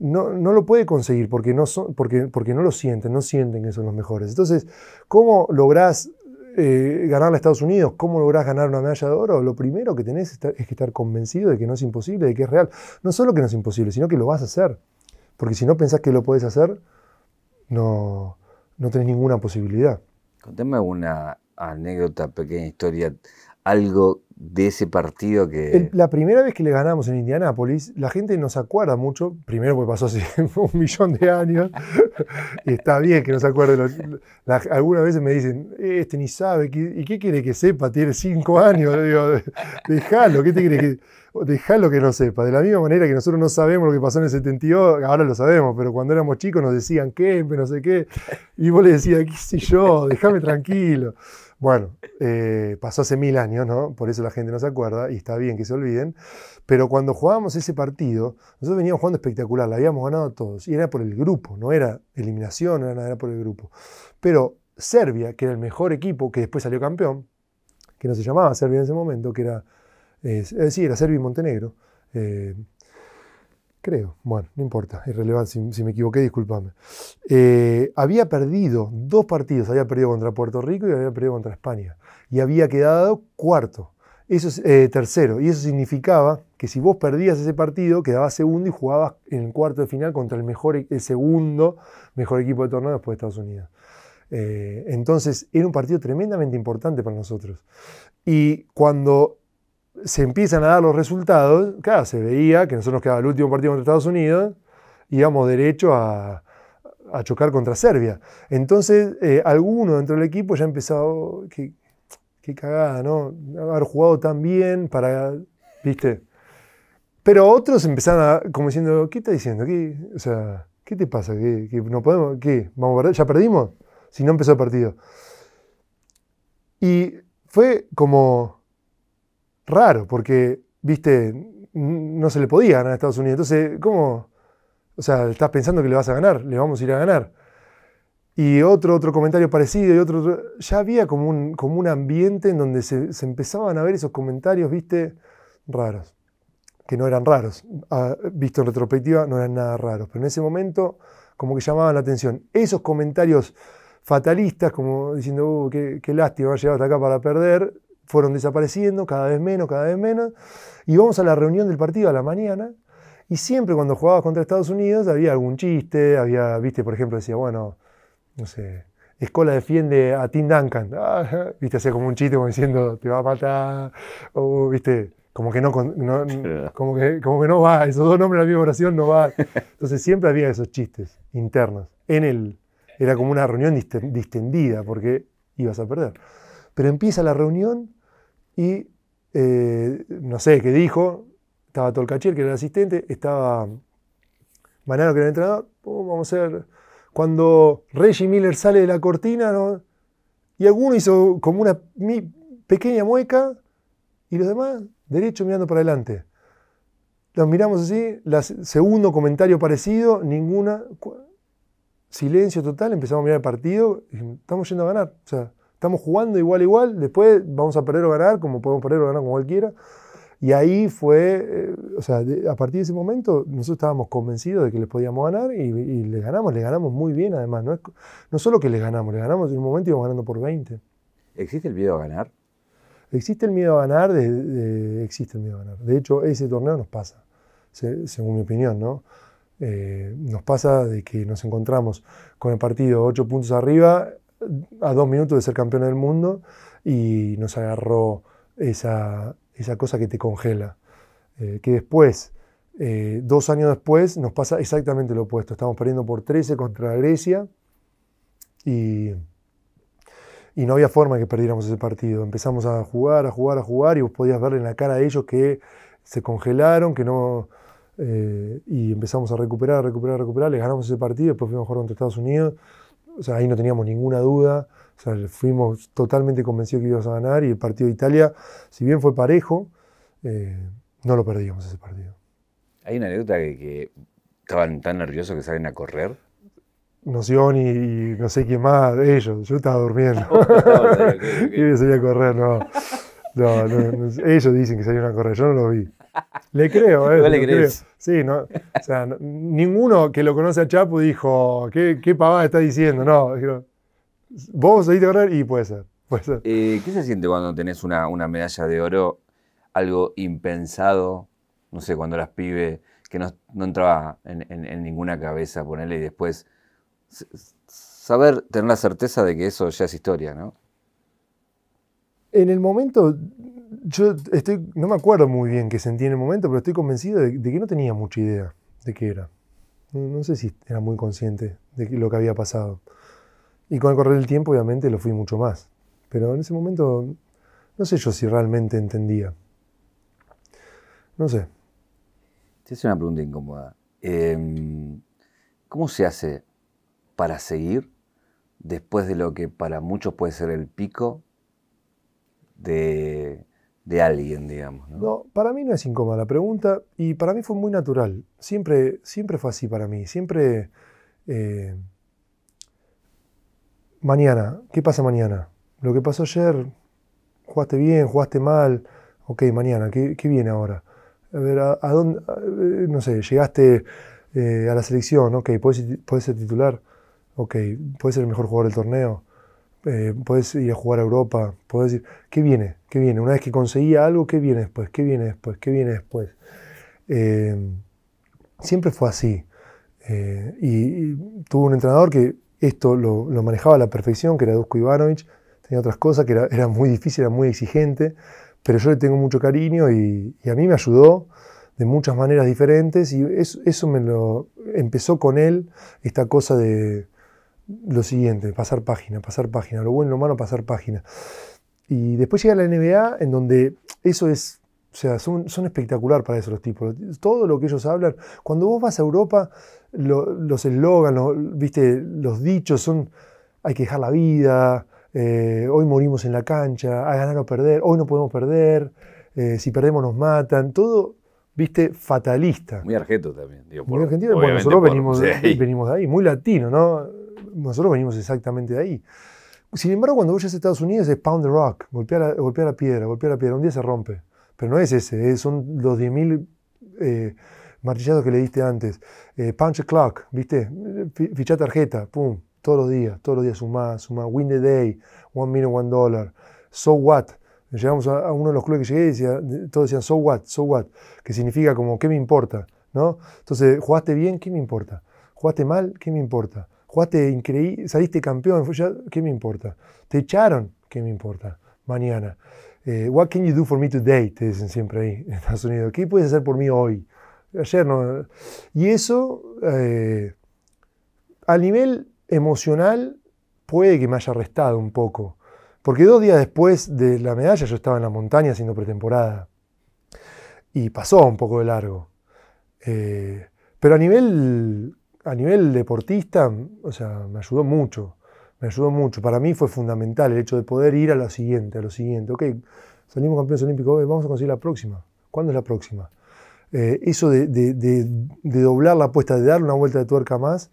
no, lo puede conseguir porque no, porque, no lo sienten, no sienten que son los mejores. Entonces, ¿cómo lográs eh, ganar a Estados Unidos, ¿cómo lográs ganar una medalla de oro? Lo primero que tenés es que estar convencido de que no es imposible, de que es real. No solo que no es imposible, sino que lo vas a hacer. Porque si no pensás que lo puedes hacer, no, no tenés ninguna posibilidad. Contame una anécdota, pequeña historia, algo de ese partido que... la primera vez que le ganamos en Indianápolis, la gente nos acuerda mucho, primero porque pasó hace un millón de años, y está bien que no nos acuerden. algunas veces me dicen, este ni sabe, ¿y qué quiere que sepa? Tiene cinco años. digo, dejalo, ¿qué te quiere que...? dejalo que no sepa. De la misma manera que nosotros no sabemos lo que pasó en el 72, ahora lo sabemos, pero cuando éramos chicos nos decían qué, no sé qué, y vos le decías, qué sé yo, déjame tranquilo. Bueno, eh, pasó hace mil años, ¿no? Por eso la gente no se acuerda y está bien que se olviden. Pero cuando jugábamos ese partido, nosotros veníamos jugando espectacular, la habíamos ganado todos. Y era por el grupo, no era eliminación, era era por el grupo. Pero Serbia, que era el mejor equipo, que después salió campeón, que no se llamaba Serbia en ese momento, que era es, sí, era Serbia y Montenegro. Eh, creo, bueno, no importa, Es relevante. si me equivoqué, discúlpame. Eh, había perdido dos partidos, había perdido contra Puerto Rico y había perdido contra España. Y había quedado cuarto, eso es, eh, tercero. Y eso significaba que si vos perdías ese partido, quedabas segundo y jugabas en el cuarto de final contra el, mejor, segundo mejor equipo de torneo después de Estados Unidos. entonces era un partido tremendamente importante para nosotros. Y cuando se empiezan a dar los resultados, claro, se veía que nosotros nos quedaba el último partido contra Estados Unidos, íbamos derecho a, chocar contra Serbia. Entonces, eh, alguno dentro del equipo ya ha empezado, qué, qué, cagada, ¿no? Haber jugado tan bien para, viste. Pero otros empezaron a, como diciendo, ¿qué está diciendo? ¿Qué, o sea, ¿qué te pasa? ¿Qué, no podemos? ¿Qué? ¿Vamos ¿Ya perdimos? Si no empezó el partido. Y fue como raro, porque, viste, no se le podía ganar a Estados Unidos. Entonces, ¿cómo? O sea, estás pensando que le vas a ganar, le vamos a ir a ganar. Y otro, otro comentario parecido, y otro, ya había como un, como un ambiente en donde se, empezaban a ver esos comentarios, viste, raros, que no eran raros. Ah, visto en retrospectiva, no eran nada raros, pero en ese momento como que llamaban la atención. Esos comentarios fatalistas, como diciendo, uh, qué, lástima, ha hasta acá para perder, fueron desapareciendo cada vez menos, cada vez menos. Íbamos a la reunión del partido a la mañana y siempre cuando jugabas contra Estados Unidos había algún chiste, había, viste, por ejemplo, decía, bueno, no sé, Escola defiende a Tim Duncan, ah, viste, hacía como un chiste como diciendo, te va a matar, o viste, como que no, como que, como que no va, esos dos nombres en la misma oración no va. Entonces siempre había esos chistes internos. En el, era como una reunión distendida porque ibas a perder. Pero empieza la reunión y eh, no sé qué dijo, estaba Tolcachir, que era el asistente, estaba Manano, que era el entrenador, oh, vamos a ver, cuando Reggie Miller sale de la cortina, y alguno hizo como una pequeña mueca, y los demás, derecho, mirando para adelante. Los miramos así, segundo comentario parecido, ninguna, silencio total, empezamos a mirar el partido, estamos yendo a ganar. O sea, Estamos jugando igual, igual. Después vamos a perder o ganar, como podemos perder o ganar con cualquiera. Y ahí fue, eh, o sea, a partir de ese momento nosotros estábamos convencidos de que les podíamos ganar y, y les ganamos, les ganamos muy bien además. No, es, no solo que les ganamos, les ganamos en un momento y vamos ganando por 20. ¿Existe el miedo a ganar? Existe el miedo a ganar, de, existe el miedo a ganar. De hecho, ese torneo nos pasa, según mi opinión, ¿no? Eh, nos pasa de que nos encontramos con el partido 8 puntos arriba a dos minutos de ser campeón del mundo y nos agarró esa, cosa que te congela. Eh, que después, eh, dos años después, nos pasa exactamente lo opuesto. Estamos perdiendo por 13 contra Grecia y, no había forma de que perdiéramos ese partido. Empezamos a jugar, a jugar, a jugar y vos podías ver en la cara de ellos que se congelaron, que no... Eh, y empezamos a recuperar, a recuperar, a recuperar, les ganamos ese partido, después fuimos a jugar contra Estados Unidos ahí no teníamos ninguna duda, sea, fuimos totalmente convencidos que íbamos a ganar y el partido de Italia, si bien fue parejo, eh, no lo perdíamos ese partido. Hay una anécdota que, que estaban tan nerviosos que salen a correr. Noción y, no sé quién más, ellos, yo estaba durmiendo. y salí a correr, no. Ellos dicen que salieron a correr, yo no lo vi. Le creo, ¿eh? No le, Sí, o sea, ninguno que lo conoce a Chapu dijo, ¿qué, qué pavada está diciendo? No, vos oíste correr y puede ser. Puede eh, ¿Qué se siente cuando tenés una, medalla de oro, algo impensado? No sé, cuando eras pibe, que no, entraba en, en, ninguna cabeza, ponerle y después saber, tener la certeza de que eso ya es historia, ¿no? En el momento yo estoy, no me acuerdo muy bien qué sentí en el momento, pero estoy convencido de, que no tenía mucha idea de qué era. No, sé si era muy consciente de lo que había pasado. Y con el correr del tiempo, obviamente, lo fui mucho más. Pero en ese momento, no sé yo si realmente entendía. No sé. Te hace una pregunta incómoda. Em, ¿Cómo se hace para seguir después de lo que para muchos puede ser el pico de, de alguien, digamos. ¿no? no, para mí no es incómoda la pregunta y para mí fue muy natural. Siempre, siempre fue así para mí. Siempre. Eh, mañana, ¿qué pasa mañana? Lo que pasó ayer, jugaste bien, jugaste mal. Ok, mañana, ¿qué, viene ahora? A ver, ¿a, dónde? Eh, no sé, llegaste eh, a la selección, ok, ¿puedes, ¿puedes ser titular? Ok, ¿puedes ser el mejor jugador del torneo? eh, puedes ir a jugar a Europa, puedes decir, ¿qué viene? ¿Qué viene? Una vez que conseguía algo, ¿qué viene después? ¿Qué viene después? ¿Qué viene después? Eh, siempre fue así. Eh, y, tuvo un entrenador que esto lo, manejaba a la perfección, que era Dusko Ivanovic, tenía otras cosas, que era, muy difícil, era muy exigente, pero yo le tengo mucho cariño y, a mí me ayudó de muchas maneras diferentes y eso, eso me lo empezó con él, esta cosa de, lo siguiente, pasar página, pasar página, lo bueno, lo malo, pasar página. Y después llega la NBA en donde eso es, o sea, son, son espectacular para esos tipos. Todo lo que ellos hablan, cuando vos vas a Europa, los eslóganos viste, los dichos son, hay que dejar la vida, eh, hoy morimos en la cancha, a ganar o perder, hoy no podemos perder, eh, si perdemos nos matan, todo, viste, fatalista. Muy argentino también. Digo, muy argentino, bueno, nosotros venimos, venimos de ahí, muy latino, ¿no? nosotros venimos exactamente de ahí. Sin embargo, cuando vos a Estados Unidos es pound the rock, golpear la piedra, golpear la piedra, un día se rompe. Pero no es ese, son los 10.000 eh, martillados que le diste antes. Eh, punch a clock, ¿viste? Ficha tarjeta, pum, todos los días, todos los días sumás, sumás. Win the day, one minute, one dollar. So what? Llegamos a, uno de los clubes que llegué y decía, todos decían so what, so what, que significa como, ¿qué me importa? ¿No? Entonces, ¿jugaste bien? ¿Qué me importa? ¿Jugaste mal? ¿Qué me importa? jugaste increíble, saliste campeón, ¿qué me importa? Te echaron, ¿qué me importa? Mañana. Eh, what can you do for me today? Te dicen siempre ahí en Estados Unidos. ¿Qué puedes hacer por mí hoy? Ayer no. Y eso, eh, a nivel emocional, puede que me haya restado un poco. Porque dos días después de la medalla yo estaba en la montaña haciendo pretemporada. Y pasó un poco de largo. Eh, pero a nivel a nivel deportista, o sea, me ayudó mucho, me ayudó mucho. Para mí fue fundamental el hecho de poder ir a lo siguiente, a lo siguiente. Ok, salimos campeones olímpicos, vamos a conseguir la próxima. ¿Cuándo es la próxima? Eh, eso de, doblar la apuesta, de dar una vuelta de tuerca más,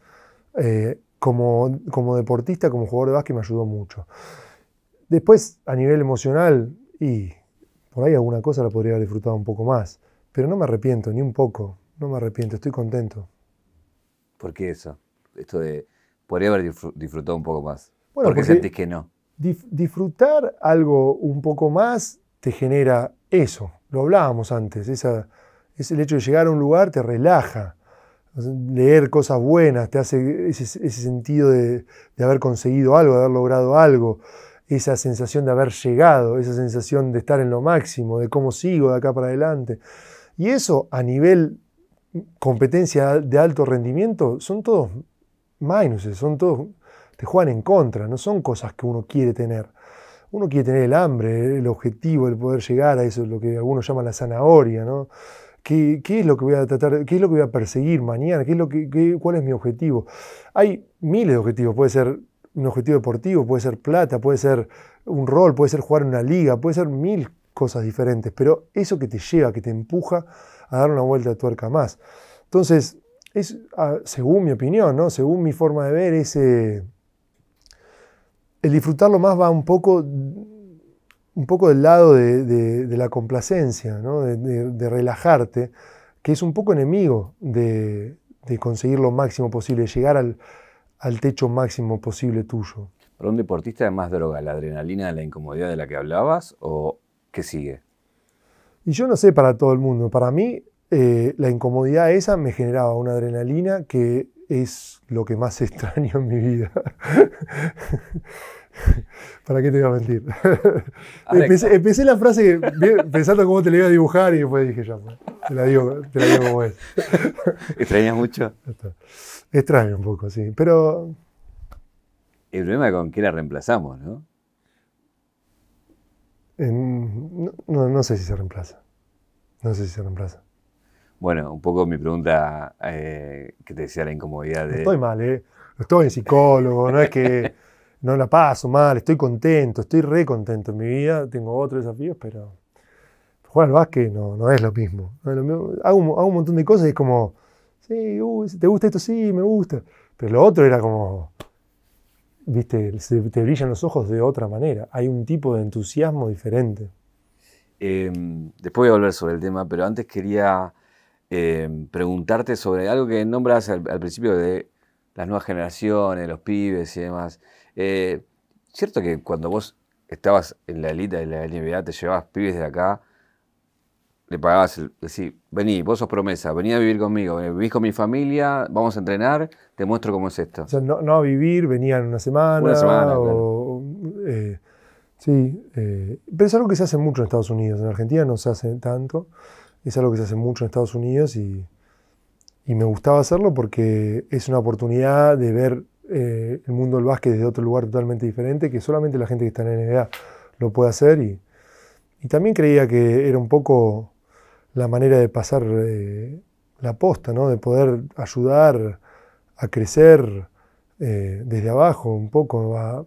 eh, como, como deportista, como jugador de básquet, me ayudó mucho. Después, a nivel emocional, y por ahí alguna cosa la podría haber disfrutado un poco más, pero no me arrepiento, ni un poco, no me arrepiento, estoy contento. ¿Por qué eso? Esto de, podría haber disfrutado un poco más. Bueno, ¿Por qué sentís que no? disfrutar algo un poco más te genera eso, lo hablábamos antes, esa, es el hecho de llegar a un lugar te relaja, leer cosas buenas, te hace ese, sentido de, de, haber conseguido algo, de haber logrado algo, esa sensación de haber llegado, esa sensación de estar en lo máximo, de cómo sigo de acá para adelante. Y eso a nivel competencia de alto rendimiento son todos minuses, son todos, te juegan en contra, no son cosas que uno quiere tener. Uno quiere tener el hambre, el objetivo, el poder llegar a eso, lo que algunos llaman la zanahoria, ¿no? ¿Qué, es lo que voy a tratar? ¿Qué es lo que voy a perseguir mañana? ¿Qué es lo que, ¿Cuál es mi objetivo? Hay miles de objetivos. Puede ser un objetivo deportivo, puede ser plata, puede ser un rol, puede ser jugar en una liga, puede ser mil cosas diferentes. Pero eso que te lleva, que te empuja a dar una vuelta de tuerca más. Entonces, es, según mi opinión, según mi forma de ver, ese, el disfrutarlo más va un poco, un poco del lado de, la complacencia, de, relajarte, que es un poco enemigo de, conseguir lo máximo posible, llegar al, techo máximo posible tuyo. ¿Para un deportista de más droga la adrenalina de la incomodidad de la que hablabas o qué sigue? Y yo no sé para todo el mundo, para mí eh, la incomodidad esa me generaba una adrenalina que es lo que más extraño en mi vida. ¿Para qué te iba a mentir? empecé, la frase pensando cómo te la iba a dibujar y después dije, ya, pues, te la digo, te la digo como es. ¿Extrañas mucho? Extraño un poco, sí, pero... El problema es con qué la reemplazamos, ¿no? no, sé si se reemplaza. No sé si se reemplaza. Bueno, un poco mi pregunta eh, que te decía la incomodidad de... estoy mal, ¿eh? Estoy en psicólogo, no es que no la paso mal, estoy contento, estoy re contento en mi vida, tengo otros desafíos, pero jugar al básquet no, no es lo mismo. Hago, un, montón de cosas y es como, sí, uh, ¿te gusta esto? Sí, me gusta. Pero lo otro era como, viste, se te brillan los ojos de otra manera. Hay un tipo de entusiasmo diferente. Em, después voy a volver sobre el tema, pero antes quería em, preguntarte sobre algo que nombras al, principio de las nuevas generaciones, los pibes y demás. Eh, cierto que cuando vos estabas en la élite, de la NBA te llevabas pibes de acá le pagabas, vení, vos sos promesa, vení a vivir conmigo, vivís con mi familia, vamos a entrenar, te muestro cómo es esto. no, a vivir, venían una semana. Una semana, eh, Sí, eh, pero es algo que se hace mucho en Estados Unidos, en Argentina no se hace tanto, es algo que se hace mucho en Estados Unidos y, me gustaba hacerlo porque es una oportunidad de ver eh, el mundo del básquet desde otro lugar totalmente diferente que solamente la gente que está en NBA lo puede hacer y, y también creía que era un poco la manera de pasar eh, la posta, ¿no? de poder ayudar a crecer eh, desde abajo un poco, a,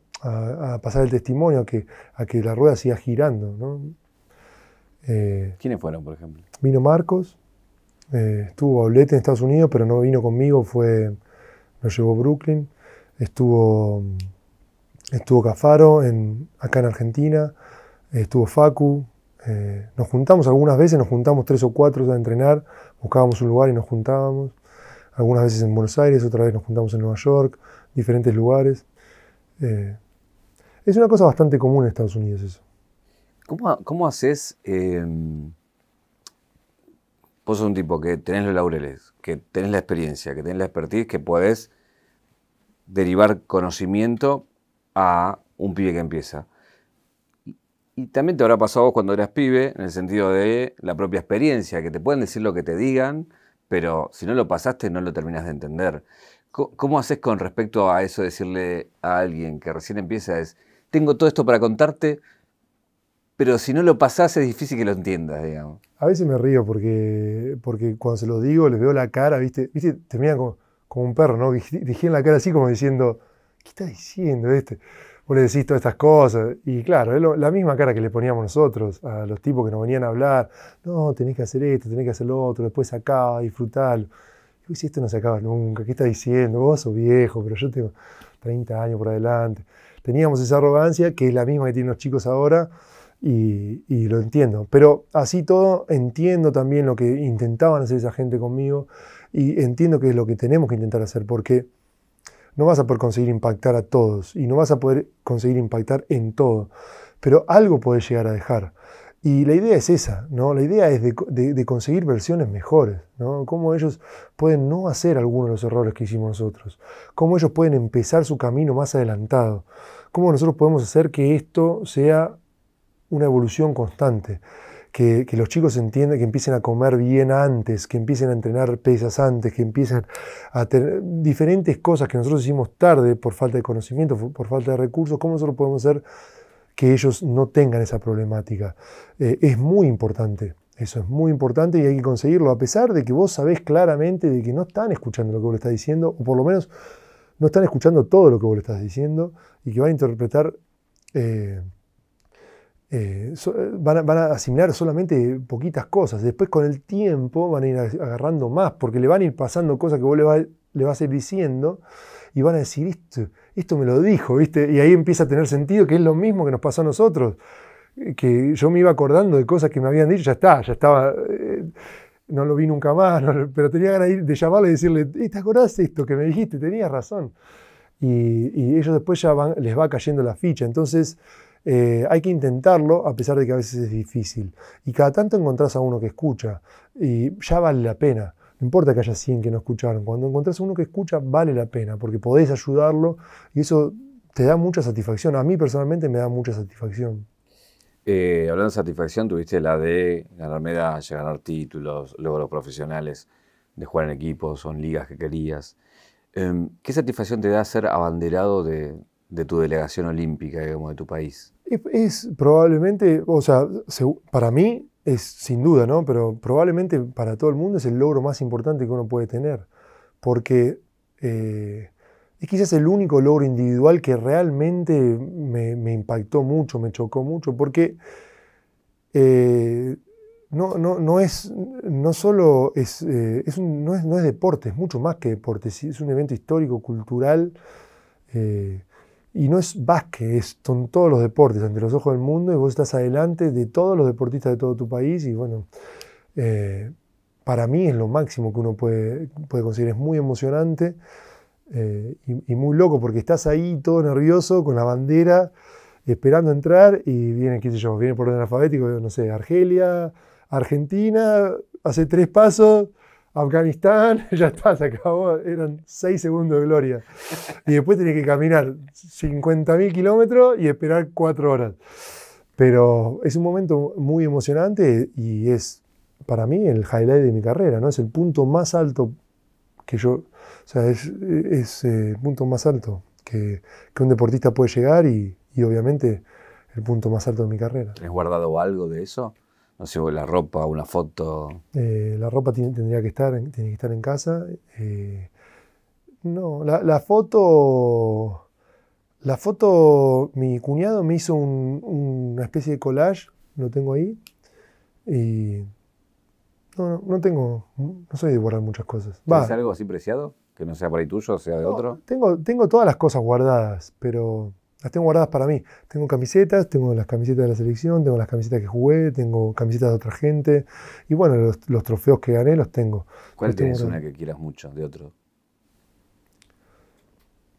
pasar el testimonio, a que, a que la rueda siga girando. ¿no? Eh, ¿Quiénes fueron, por ejemplo? Vino Marcos, estuvo Baulete en Estados Unidos, pero no vino conmigo, fue, nos llevó Brooklyn, estuvo, estuvo Cafaro en, acá en Argentina, estuvo Facu, eh, nos juntamos algunas veces, nos juntamos tres o cuatro a entrenar, buscábamos un lugar y nos juntábamos. Algunas veces en Buenos Aires, otra vez nos juntamos en Nueva York, diferentes lugares. Eh, es una cosa bastante común en Estados Unidos eso. ¿Cómo, haces? Em, vos sos un tipo que tenés los laureles, que tenés la experiencia, que tenés la expertise, que podés derivar conocimiento a un pibe que empieza. Y también te habrá pasado vos cuando eras pibe, en el sentido de la propia experiencia, que te pueden decir lo que te digan, pero si no lo pasaste no lo terminas de entender. ¿Cómo, haces con respecto a eso decirle a alguien que recién empieza es, tengo todo esto para contarte, pero si no lo pasás es difícil que lo entiendas, digamos. A veces me río porque, porque cuando se lo digo, les veo la cara, ¿viste? ¿Viste? Te como, un perro, ¿no? Dije en la cara así como diciendo, ¿qué está diciendo este? vos le decís todas estas cosas. Y claro, es la misma cara que le poníamos nosotros a los tipos que nos venían a hablar. No, tenés que hacer esto, tenés que hacer lo otro, después se acaba, disfrutarlo. Y si esto no se acaba nunca, ¿qué estás diciendo? Vos sos viejo, pero yo tengo 30 años por adelante. Teníamos esa arrogancia que es la misma que tienen los chicos ahora. Y, y, lo entiendo. Pero así todo, entiendo también lo que intentaban hacer esa gente conmigo y entiendo que es lo que tenemos que intentar hacer, porque no vas a poder conseguir impactar a todos y no vas a poder conseguir impactar en todo, pero algo podés llegar a dejar. Y la idea es esa, ¿no? La idea es de, conseguir versiones mejores, ¿no? Cómo ellos pueden no hacer algunos de los errores que hicimos nosotros, cómo ellos pueden empezar su camino más adelantado, cómo nosotros podemos hacer que esto sea una evolución constante, que, los chicos entiendan, que empiecen a comer bien antes, que empiecen a entrenar pesas antes, que empiecen a tener diferentes cosas que nosotros hicimos tarde por falta de conocimiento, por falta de recursos, ¿cómo nosotros podemos hacer que ellos no tengan esa problemática? Eh, es muy importante. Eso es muy importante y hay que conseguirlo, a pesar de que vos sabés claramente de que no están escuchando lo que vos le estás diciendo, o por lo menos no están escuchando todo lo que vos le estás diciendo, y que van a interpretar eh, eh, eh, van, a, van, asimilar solamente poquitas cosas. Después con el tiempo van a ir agarrando más, porque le van a ir pasando cosas que vos le, va, vas a ir diciendo y van a decir, esto, esto me lo dijo, ¿viste? Y ahí empieza a tener sentido que es lo mismo que nos pasó a nosotros, eh, que yo me iba acordando de cosas que me habían dicho, ya está, ya estaba... no lo vi nunca más, pero tenía ganas de llamarle y decirle, ¿te acordás esto que me dijiste? Tenías razón. Y, ellos después ya les va cayendo la ficha. Entonces, eh, hay que intentarlo a pesar de que a veces es difícil. Y cada tanto encontrás a uno que escucha y ya vale la pena. No importa que haya 100 que no escucharon. Cuando encontrás a uno que escucha, vale la pena porque podés ayudarlo y eso te da mucha satisfacción. A mí personalmente me da mucha satisfacción. Eh, hablando de satisfacción, tuviste la de ganar medallas, ganar títulos, logros profesionales, de jugar en equipos o en ligas que querías. Em, ¿Qué satisfacción te da ser abanderado de, de tu delegación olímpica, como de tu país? Es, probablemente, o sea, para mí es sin duda, ¿no? Pero probablemente para todo el mundo es el logro más importante que uno puede tener, porque eh, es quizás el único logro individual que realmente me, impactó mucho, me chocó mucho, porque eh, no, no, no, es, no solo es, eh, no es, no es, deporte, es mucho más que deporte, es un evento histórico, cultural. Eh, y no es básquet, es, son todos los deportes ante los ojos del mundo y vos estás adelante de todos los deportistas de todo tu país y bueno, eh, para mí es lo máximo que uno puede, puede conseguir, es muy emocionante eh, y, y, muy loco porque estás ahí todo nervioso con la bandera esperando entrar y viene, qué sé yo, viene por orden alfabético, no sé, Argelia, Argentina, hace tres pasos, Afganistán, ya está, se acabó, eran seis segundos de gloria. Y después tenés que caminar 50.000 kilómetros y esperar cuatro horas. Pero es un momento muy emocionante y es para mí el highlight de mi carrera, ¿no? Es el punto más alto que yo, o sea, es, eh, el punto más alto que, que un deportista puede llegar y, y obviamente el punto más alto de mi carrera. ¿Has guardado algo de eso? no sé, la ropa, una foto. Eh, la ropa tendría que estar, tiene que estar en casa. Eh, no, la, foto, la foto, mi cuñado me hizo una especie de collage, lo tengo ahí. Y no, no, tengo, no soy de guardar muchas cosas. ¿Es algo así preciado? Que no sea por ahí tuyo, sea de otro. Tengo, tengo todas las cosas guardadas, pero las tengo guardadas para mí. Tengo camisetas, tengo las camisetas de la selección, tengo las camisetas que jugué, tengo camisetas de otra gente. Y bueno, los, trofeos que gané los tengo. ¿Cuál tienes una que quieras mucho de otro?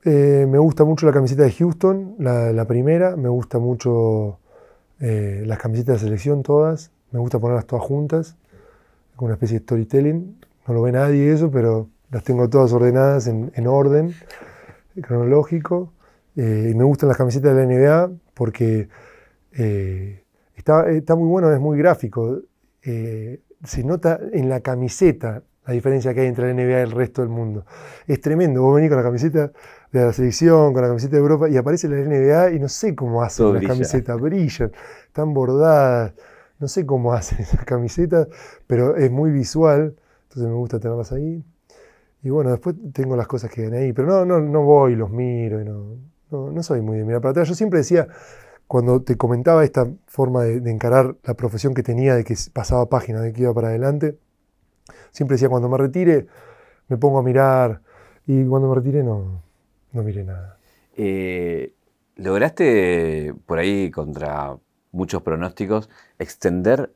Eh, me gusta mucho la camiseta de Houston, la, primera. Me gusta mucho eh, las camisetas de selección todas. Me gusta ponerlas todas juntas, con una especie de storytelling. No lo ve nadie eso, pero las tengo todas ordenadas en, en orden cronológico. Eh, me gustan las camisetas de la NBA porque eh, está, muy bueno, es muy gráfico. Eh, se nota en la camiseta la diferencia que hay entre la NBA y el resto del mundo. Es tremendo. Vos venís con la camiseta de la selección, con la camiseta de Europa, y aparece la NBA y no sé cómo hacen las camisetas. Brillan, están bordadas. No sé cómo hacen esas camisetas, pero es muy visual. Entonces me gusta tenerlas ahí. Y bueno, después tengo las cosas que ven ahí. Pero no, no, no voy, los miro y no. No, soy muy de mirar para atrás. Yo siempre decía, cuando te comentaba esta forma de, encarar la profesión que tenía, de que pasaba página, de que iba para adelante, siempre decía, cuando me retire, me pongo a mirar. Y cuando me retire no, no miré nada. Eh, lograste, por ahí, contra muchos pronósticos, extender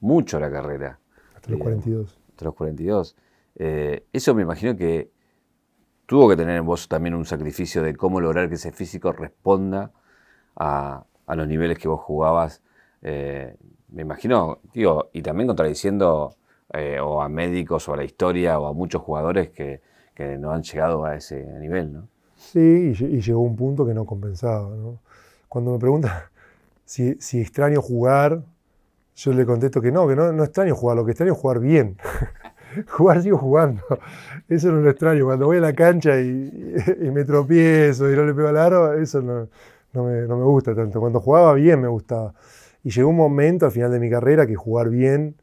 mucho la carrera. Hasta los 42. Eh, hasta los 42. Eh, eso me imagino que tuvo que tener en vos también un sacrificio de cómo lograr que ese físico responda a, los niveles que vos jugabas. Eh, me imagino, digo, y también contradiciendo eh, o a médicos o a la historia o a muchos jugadores que, no han llegado a ese nivel, ¿no? Sí, y, llegó un punto que no compensaba, Cuando me pregunta si, extraño jugar, yo le contesto que no, que no, no extraño jugar, lo que extraño es jugar bien. jugar sigo jugando. Eso no es lo extraño. Cuando voy a la cancha y, me tropiezo y no le pego al aro, eso no, me, gusta tanto. Cuando jugaba bien me gustaba. Y llegó un momento al final de mi carrera que jugar bien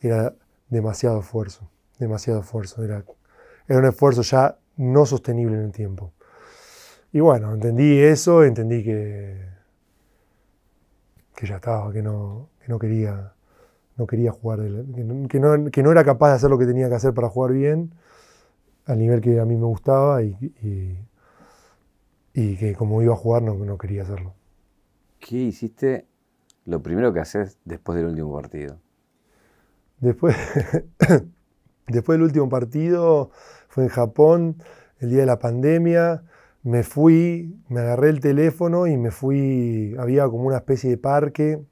era demasiado esfuerzo. Demasiado esfuerzo. Era, era un esfuerzo ya no sostenible en el tiempo. Y bueno, entendí eso, entendí que, que ya estaba, que no, que no quería no quería jugar, que no, que no, era capaz de hacer lo que tenía que hacer para jugar bien, al nivel que a mí me gustaba y, y, que como iba a jugar no, no quería hacerlo. ¿Qué hiciste lo primero que haces después del último partido? Después, después del último partido fue en Japón, el día de la pandemia, me fui, me agarré el teléfono y me fui, había como una especie de parque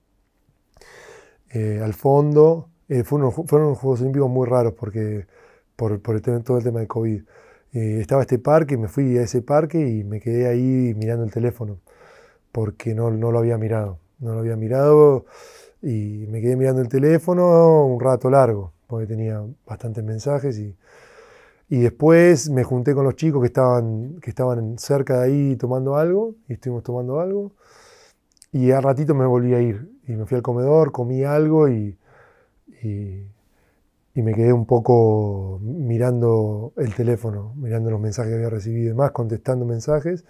eh, al fondo. Eh, fueron, unos, fueron, unos, Juegos Olímpicos muy raros porque por, por el, todo el tema de COVID. Eh, estaba este parque, me fui a ese parque y me quedé ahí mirando el teléfono porque no, no lo había mirado. No lo había mirado y me quedé mirando el teléfono un rato largo porque tenía bastantes mensajes y, y después me junté con los chicos que estaban, que estaban cerca de ahí tomando algo y estuvimos tomando algo. Y al ratito me volví a ir. Y me fui al comedor, comí algo y, y, me quedé un poco mirando el teléfono, mirando los mensajes que había recibido y demás, contestando mensajes.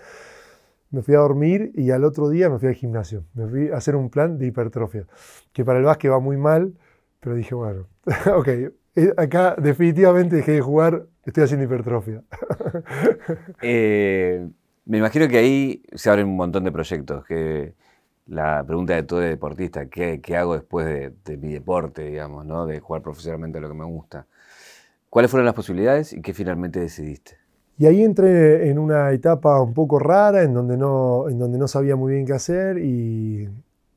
Me fui a dormir y al otro día me fui al gimnasio. Me fui a hacer un plan de hipertrofia, que para el básquet va muy mal, pero dije, bueno, ok, eh, acá definitivamente dejé de jugar, estoy haciendo hipertrofia. Eh, me imagino que ahí se abren un montón de proyectos. que la pregunta de todo deportista, ¿qué, hago después de, mi deporte, digamos, ¿no? de jugar profesionalmente a lo que me gusta? ¿Cuáles fueron las posibilidades y qué finalmente decidiste? Y ahí entré en una etapa un poco rara, en donde no, en donde no sabía muy bien qué hacer y,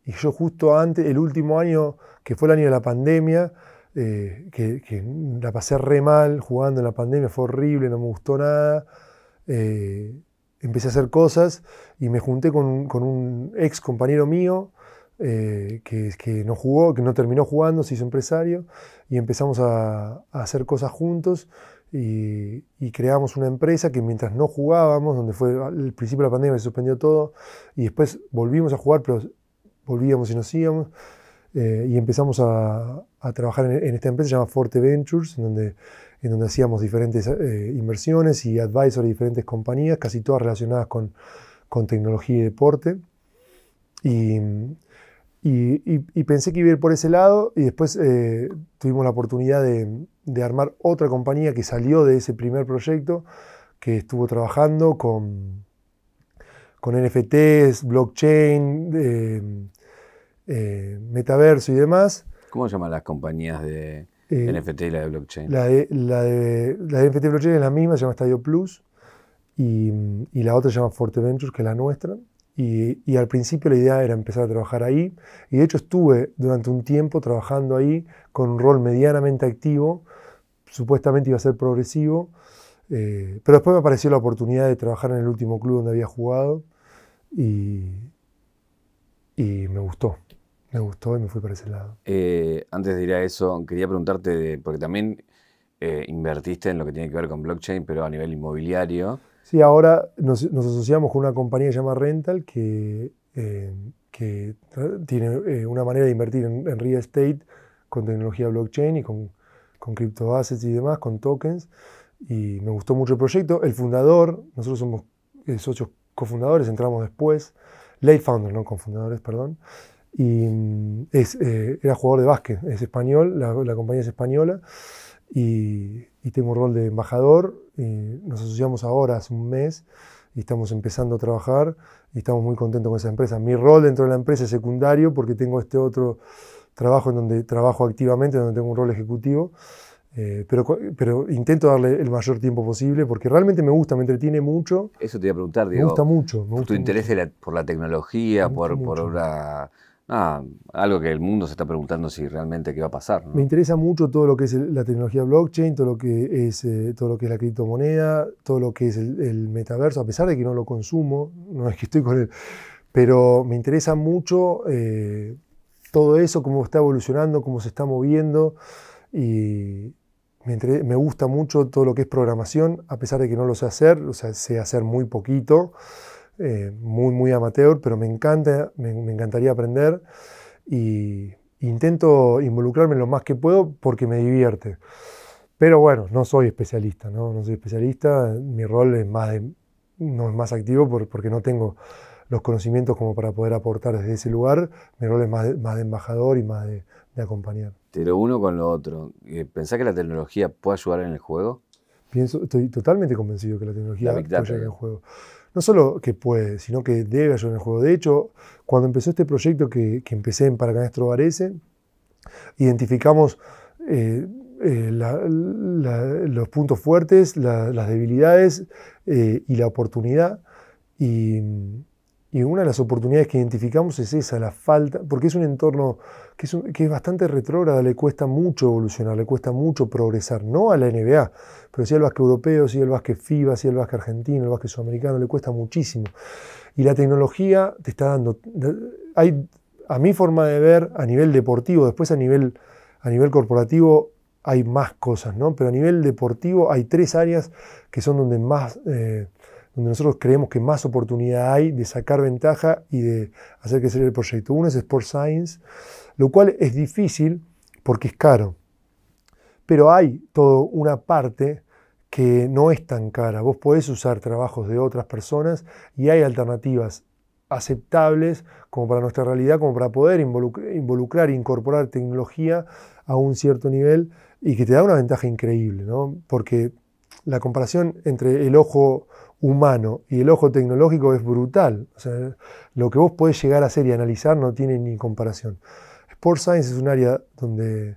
yo justo antes, el último año, que fue el año de la pandemia, eh, que, la pasé re mal jugando en la pandemia, fue horrible, no me gustó nada. Eh, empecé a hacer cosas y me junté con, un ex compañero mío eh, que, que, no jugó, que no terminó jugando, se hizo empresario y empezamos a, hacer cosas juntos y, creamos una empresa que mientras no jugábamos, donde fue al principio de la pandemia, se suspendió todo y después volvimos a jugar, pero volvíamos y nos íbamos. Eh, y empezamos a, trabajar en, en, esta empresa, se llama Forte Ventures, en donde en donde hacíamos diferentes eh, inversiones y advisor de diferentes compañías, casi todas relacionadas con, tecnología y deporte. Y, pensé que iba a ir por ese lado y después eh, tuvimos la oportunidad de, armar otra compañía que salió de ese primer proyecto, que estuvo trabajando con, con NFTs, blockchain, eh, metaverso y demás. ¿Cómo se llaman las compañías de, eh, NFT y la de blockchain. La de, la de, NFT blockchain es la misma, se llama Stadio Plus. Y, la otra se llama Forte Ventures, que es la nuestra. Y, al principio la idea era empezar a trabajar ahí. Y de hecho estuve durante un tiempo trabajando ahí con un rol medianamente activo. Supuestamente iba a ser progresivo. Eh, pero después me apareció la oportunidad de trabajar en el último club donde había jugado. Y, y me gustó. Me gustó y me fui para ese lado. Eh, antes de ir a eso, quería preguntarte, de, porque también eh, invertiste en lo que tiene que ver con blockchain, pero a nivel inmobiliario. Sí, ahora nos, asociamos con una compañía que se llama Rental, que, eh, que tiene una manera de invertir en, real estate con tecnología blockchain y con, con criptoassets y demás, con tokens. Y me gustó mucho el proyecto. El fundador, nosotros somos socios cofundadores, entramos después, late founders, no cofundadores, perdón y mm, es, eh, era jugador de básquet, es español, la, compañía es española y, tengo un rol de embajador. Y nos asociamos ahora hace un mes y estamos empezando a trabajar y estamos muy contentos con esa empresa. Mi rol dentro de la empresa es secundario porque tengo este otro trabajo en donde trabajo activamente, donde tengo un rol ejecutivo. Eh, pero, pero, intento darle el mayor tiempo posible porque realmente me gusta, me entretiene mucho. Eso te iba a preguntar, Diego. Me gusta mucho. tu interés por la tecnología, por, por la Ah, algo que el mundo se está preguntando si realmente qué va a pasar. Me interesa mucho todo lo que es la tecnología blockchain, todo lo que es, eh, todo lo que es la criptomoneda, todo lo que es el, metaverso, a pesar de que no lo consumo, no es que estoy con él, pero me interesa mucho eh, todo eso, cómo está evolucionando, cómo se está moviendo y me, me, gusta mucho todo lo que es programación, a pesar de que no lo sé hacer, o sea, sé hacer muy poquito. Eh, muy, muy amateur, pero me, encanta, me, encantaría aprender y intento involucrarme lo más que puedo porque me divierte. Pero bueno, no soy especialista, ¿no? No soy especialista, mi rol es más de, no es más activo porque no tengo los conocimientos como para poder aportar desde ese lugar, mi rol es más de, más de embajador y más de, de, acompañar. Pero uno con lo otro, eh, ¿pensás que la tecnología puede ayudar en el juego? Pienso, estoy totalmente convencido que la tecnología puede ayudar en el juego no solo que puede, sino que debe ayudar en el juego. De hecho, cuando empezó este proyecto que, empecé en Paracanestro Varese, identificamos eh, eh, los puntos fuertes, las debilidades eh, y la oportunidad. Y, y, una de las oportunidades que identificamos es esa, la falta, porque es un entorno que es, bastante retrógrada, le cuesta mucho evolucionar, le cuesta mucho progresar, no a la NBA, pero si al básquet europeo, si al básquet FIBA, sí al básquet argentino, al básquet sudamericano, le cuesta muchísimo. Y la tecnología te está dando, hay, a mi forma de ver, a nivel deportivo, después a nivel, a nivel corporativo, hay más cosas, Pero a nivel deportivo hay tres áreas que son donde más, eh, donde nosotros creemos que más oportunidad hay de sacar ventaja y de hacer crecer el proyecto. Uno es Sport Science, lo cual es difícil porque es caro. Pero hay toda una parte que no es tan cara. Vos podés usar trabajos de otras personas y hay alternativas aceptables como para nuestra realidad, como para poder involucrar, e incorporar tecnología a un cierto nivel y que te da una ventaja increíble, Porque la comparación entre el ojo humano y el ojo tecnológico es brutal. lo que vos podés llegar a hacer y analizar no tiene ni comparación. Sports Science es un área donde,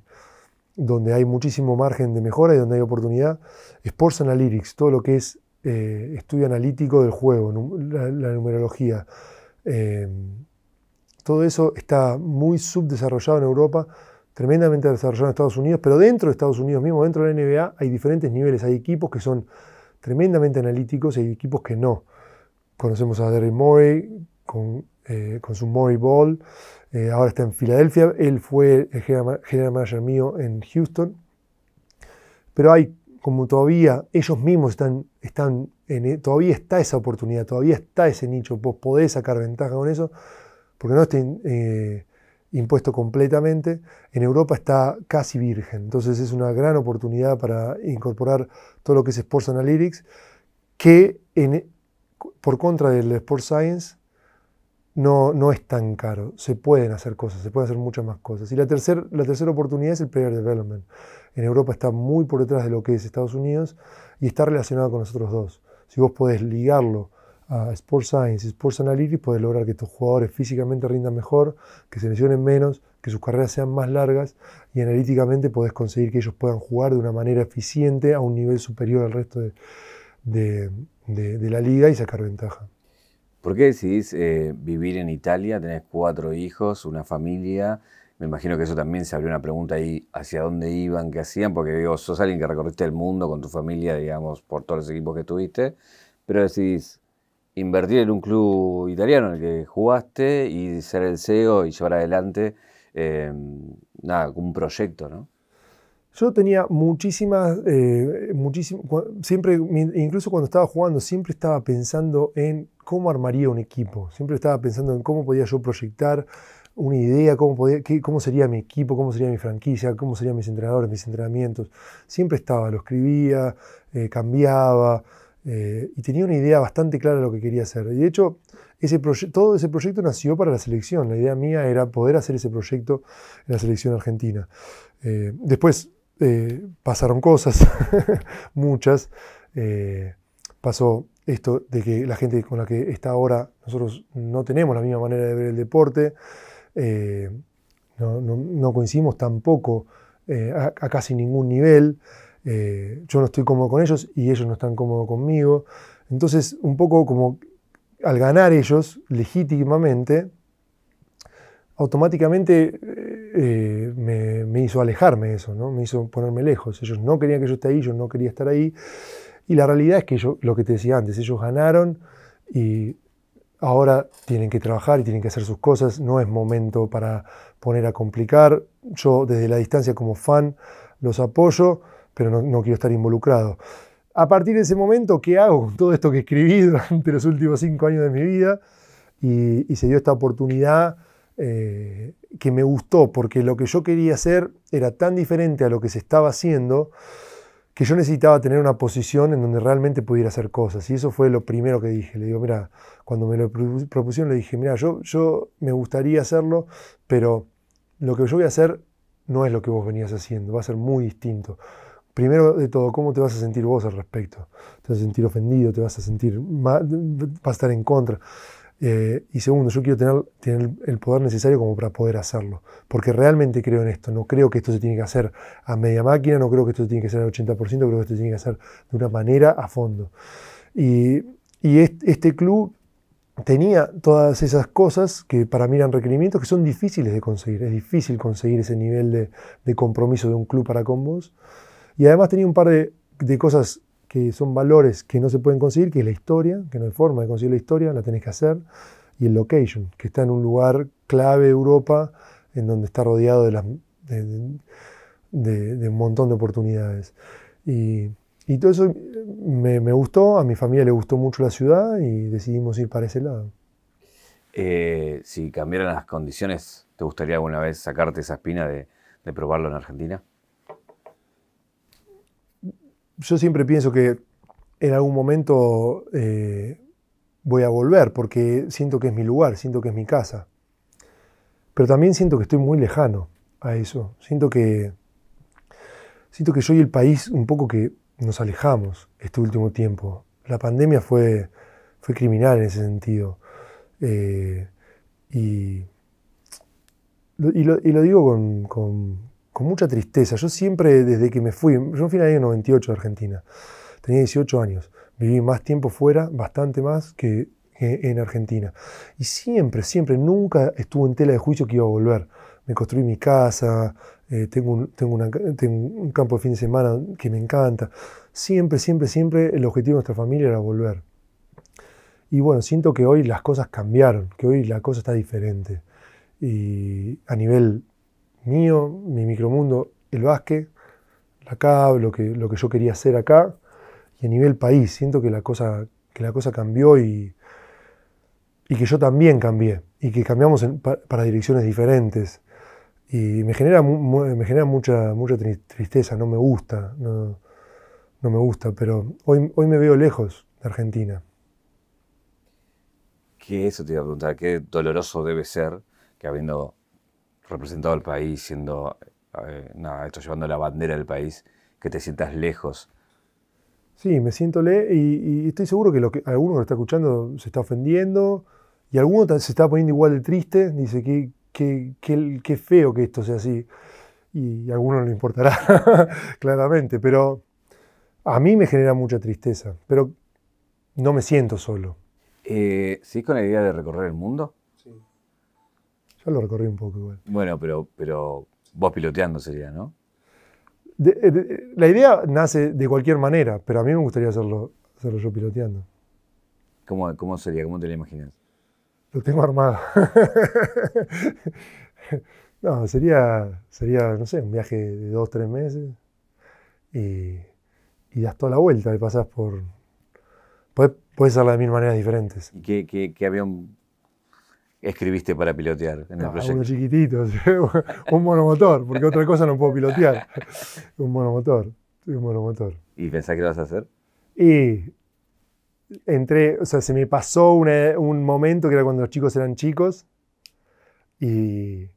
donde hay muchísimo margen de mejora y donde hay oportunidad. Sports Analytics, todo lo que es eh, estudio analítico del juego, la, numerología. Eh, todo eso está muy subdesarrollado en Europa, tremendamente desarrollado en Estados Unidos, pero dentro de Estados Unidos mismo, dentro de la NBA, hay diferentes niveles. Hay equipos que son tremendamente analíticos y hay equipos que no. Conocemos a Derry Murray con, eh, con su Murray Ball, eh, ahora está en Filadelfia, él fue el general manager mío en Houston, pero hay como todavía ellos mismos están, están e, todavía está esa oportunidad, todavía está ese nicho, vos podés sacar ventaja con eso, porque no está eh, impuesto completamente, en Europa está casi virgen, entonces es una gran oportunidad para incorporar todo lo que es Sports Analytics, que e, por contra del Sports Science no, no es tan caro. Se pueden hacer cosas, se pueden hacer muchas más cosas. Y la, tercer, la tercera oportunidad es el player development. En Europa está muy por detrás de lo que es Estados Unidos y está relacionado con nosotros dos. Si vos podés ligarlo a Sports Science y Sports Analytics, podés lograr que tus jugadores físicamente rindan mejor, que se lesionen menos, que sus carreras sean más largas y analíticamente podés conseguir que ellos puedan jugar de una manera eficiente a un nivel superior al resto de, de, de la liga y sacar ventaja. ¿Por qué decidís eh, vivir en Italia? Tenés cuatro hijos, una familia. Me imagino que eso también se abrió una pregunta ahí, hacia dónde iban, qué hacían, porque digo, sos alguien que recorriste el mundo con tu familia, digamos, por todos los equipos que tuviste, pero decidís invertir en un club italiano en el que jugaste y ser el CEO y llevar adelante, eh, nada, un proyecto, ¿no? Yo tenía muchísimas, eh, siempre, incluso cuando estaba jugando, siempre estaba pensando en cómo armaría un equipo, siempre estaba pensando en cómo podía yo proyectar una idea, cómo, podía, cómo sería mi equipo, cómo sería mi franquicia, cómo serían mis entrenadores, mis entrenamientos. Siempre estaba, lo escribía, eh, cambiaba eh, y tenía una idea bastante clara de lo que quería hacer. Y de hecho, ese todo ese proyecto nació para la selección. La idea mía era poder hacer ese proyecto en la selección argentina. después eh, pasaron cosas, muchas. Eh, pasó esto de que la gente con la que está ahora, nosotros no tenemos la misma manera de ver el deporte, eh, no, no, coincidimos tampoco a, casi ningún nivel. yo no estoy cómodo con ellos y ellos no están cómodos conmigo. Entonces, un poco como al ganar ellos legítimamente, automáticamente eh, me, hizo alejarme eso, ¿no? me hizo ponerme lejos. Ellos no querían que yo esté ahí, yo no quería estar ahí. Y la realidad es que yo, lo que te decía antes, ellos ganaron y ahora tienen que trabajar y tienen que hacer sus cosas. No es momento para poner a complicar. Yo desde la distancia como fan los apoyo, pero no, quiero estar involucrado. A partir de ese momento, ¿qué hago todo esto que escribí durante los últimos cinco años de mi vida? y se dio esta oportunidad eh, que me gustó, porque lo que yo quería hacer era tan diferente a lo que se estaba haciendo que yo necesitaba tener una posición en donde realmente pudiera hacer cosas. Y eso fue lo primero que dije. Le digo, mira, cuando me lo propusieron, le dije, mira, yo, yo me gustaría hacerlo, pero lo que yo voy a hacer no es lo que vos venías haciendo, va a ser muy distinto. Primero de todo, ¿cómo te vas a sentir vos al respecto? ¿Te vas a sentir ofendido? ¿Te vas a sentir más ¿Vas a estar en contra? Eh, y segundo, yo quiero tener, el poder necesario como para poder hacerlo. Porque realmente creo en esto. No creo que esto se tiene que hacer a media máquina, no creo que esto se tiene que hacer al 80%, creo que esto se tiene que hacer de una manera a fondo. Y, este, club tenía todas esas cosas que para mí eran requerimientos que son difíciles de conseguir. Es difícil conseguir ese nivel de, compromiso de un club para combos Y además tenía un par de, de cosas que son valores que no se pueden conseguir, que es la historia, que no hay forma de conseguir la historia, la tenés que hacer, y el location, que está en un lugar clave de Europa, en donde está rodeado de, un montón de oportunidades. Y, todo eso me, gustó, a mi familia le gustó mucho la ciudad y decidimos ir para ese lado. Eh, si cambiaran las condiciones, ¿te gustaría alguna vez sacarte esa espina de probarlo en Argentina? yo siempre pienso que en algún momento eh, voy a volver porque siento que es mi lugar, siento que es mi casa. Pero también siento que estoy muy lejano a eso. Siento que, siento que yo y el país un poco que nos alejamos este último tiempo. La pandemia fue, fue criminal en ese sentido. Eh, y, lo, digo con, con mucha tristeza. Yo siempre, desde que me fui, yo fui en el año 98 de Argentina, tenía 18 años, viví más tiempo fuera, bastante más que en Argentina. Y siempre, siempre, nunca estuve en tela de juicio que iba a volver. Me construí mi casa, eh, tengo, un, tengo, un, campo de fin de semana que me encanta. Siempre, siempre, siempre el objetivo de nuestra familia era volver. Y bueno, siento que hoy las cosas cambiaron, que hoy la cosa está diferente. Y a nivel mío, mi micromundo, el básquet, la CAB, lo que, lo que yo quería hacer acá, y a nivel país, siento que la cosa, que la cosa cambió y, y que yo también cambié, y que cambiamos para direcciones diferentes. Y me genera, me genera mucha, mucha tristeza, no me gusta, no, me gusta, pero hoy, hoy me veo lejos de Argentina. ¿Qué eso te iba a preguntar, qué doloroso debe ser que habiendo representado al país, siendo, eh, nada, esto llevando la bandera del país, que te sientas lejos. Sí, me siento le y, estoy seguro que, lo que alguno que lo está escuchando se está ofendiendo y alguno se está poniendo igual de triste, dice que qué, feo que esto sea así y a alguno no le importará, claramente, pero a mí me genera mucha tristeza, pero no me siento solo. Eh, ¿Sí con la idea de recorrer el mundo? Yo lo recorrí un poco igual. Bueno, pero, pero vos piloteando sería, ¿no? Eh, la idea nace de cualquier manera, pero a mí me gustaría hacerlo, yo piloteando. ¿Cómo, sería? ¿Cómo te lo imaginas? Lo tengo armado. no, sería, sería, no sé, un viaje de dos, tres meses y, das toda la vuelta y pasas por... Puedes hacerla de mil maneras diferentes. ¿Y qué avión escribiste para pilotear en el ah, proyecto? un monomotor, porque otra cosa no puedo pilotear. un monomotor, un monomotor. ¿Y pensás que lo vas a hacer? Y entré, o sea, se me pasó un momento que era cuando los chicos eran chicos y,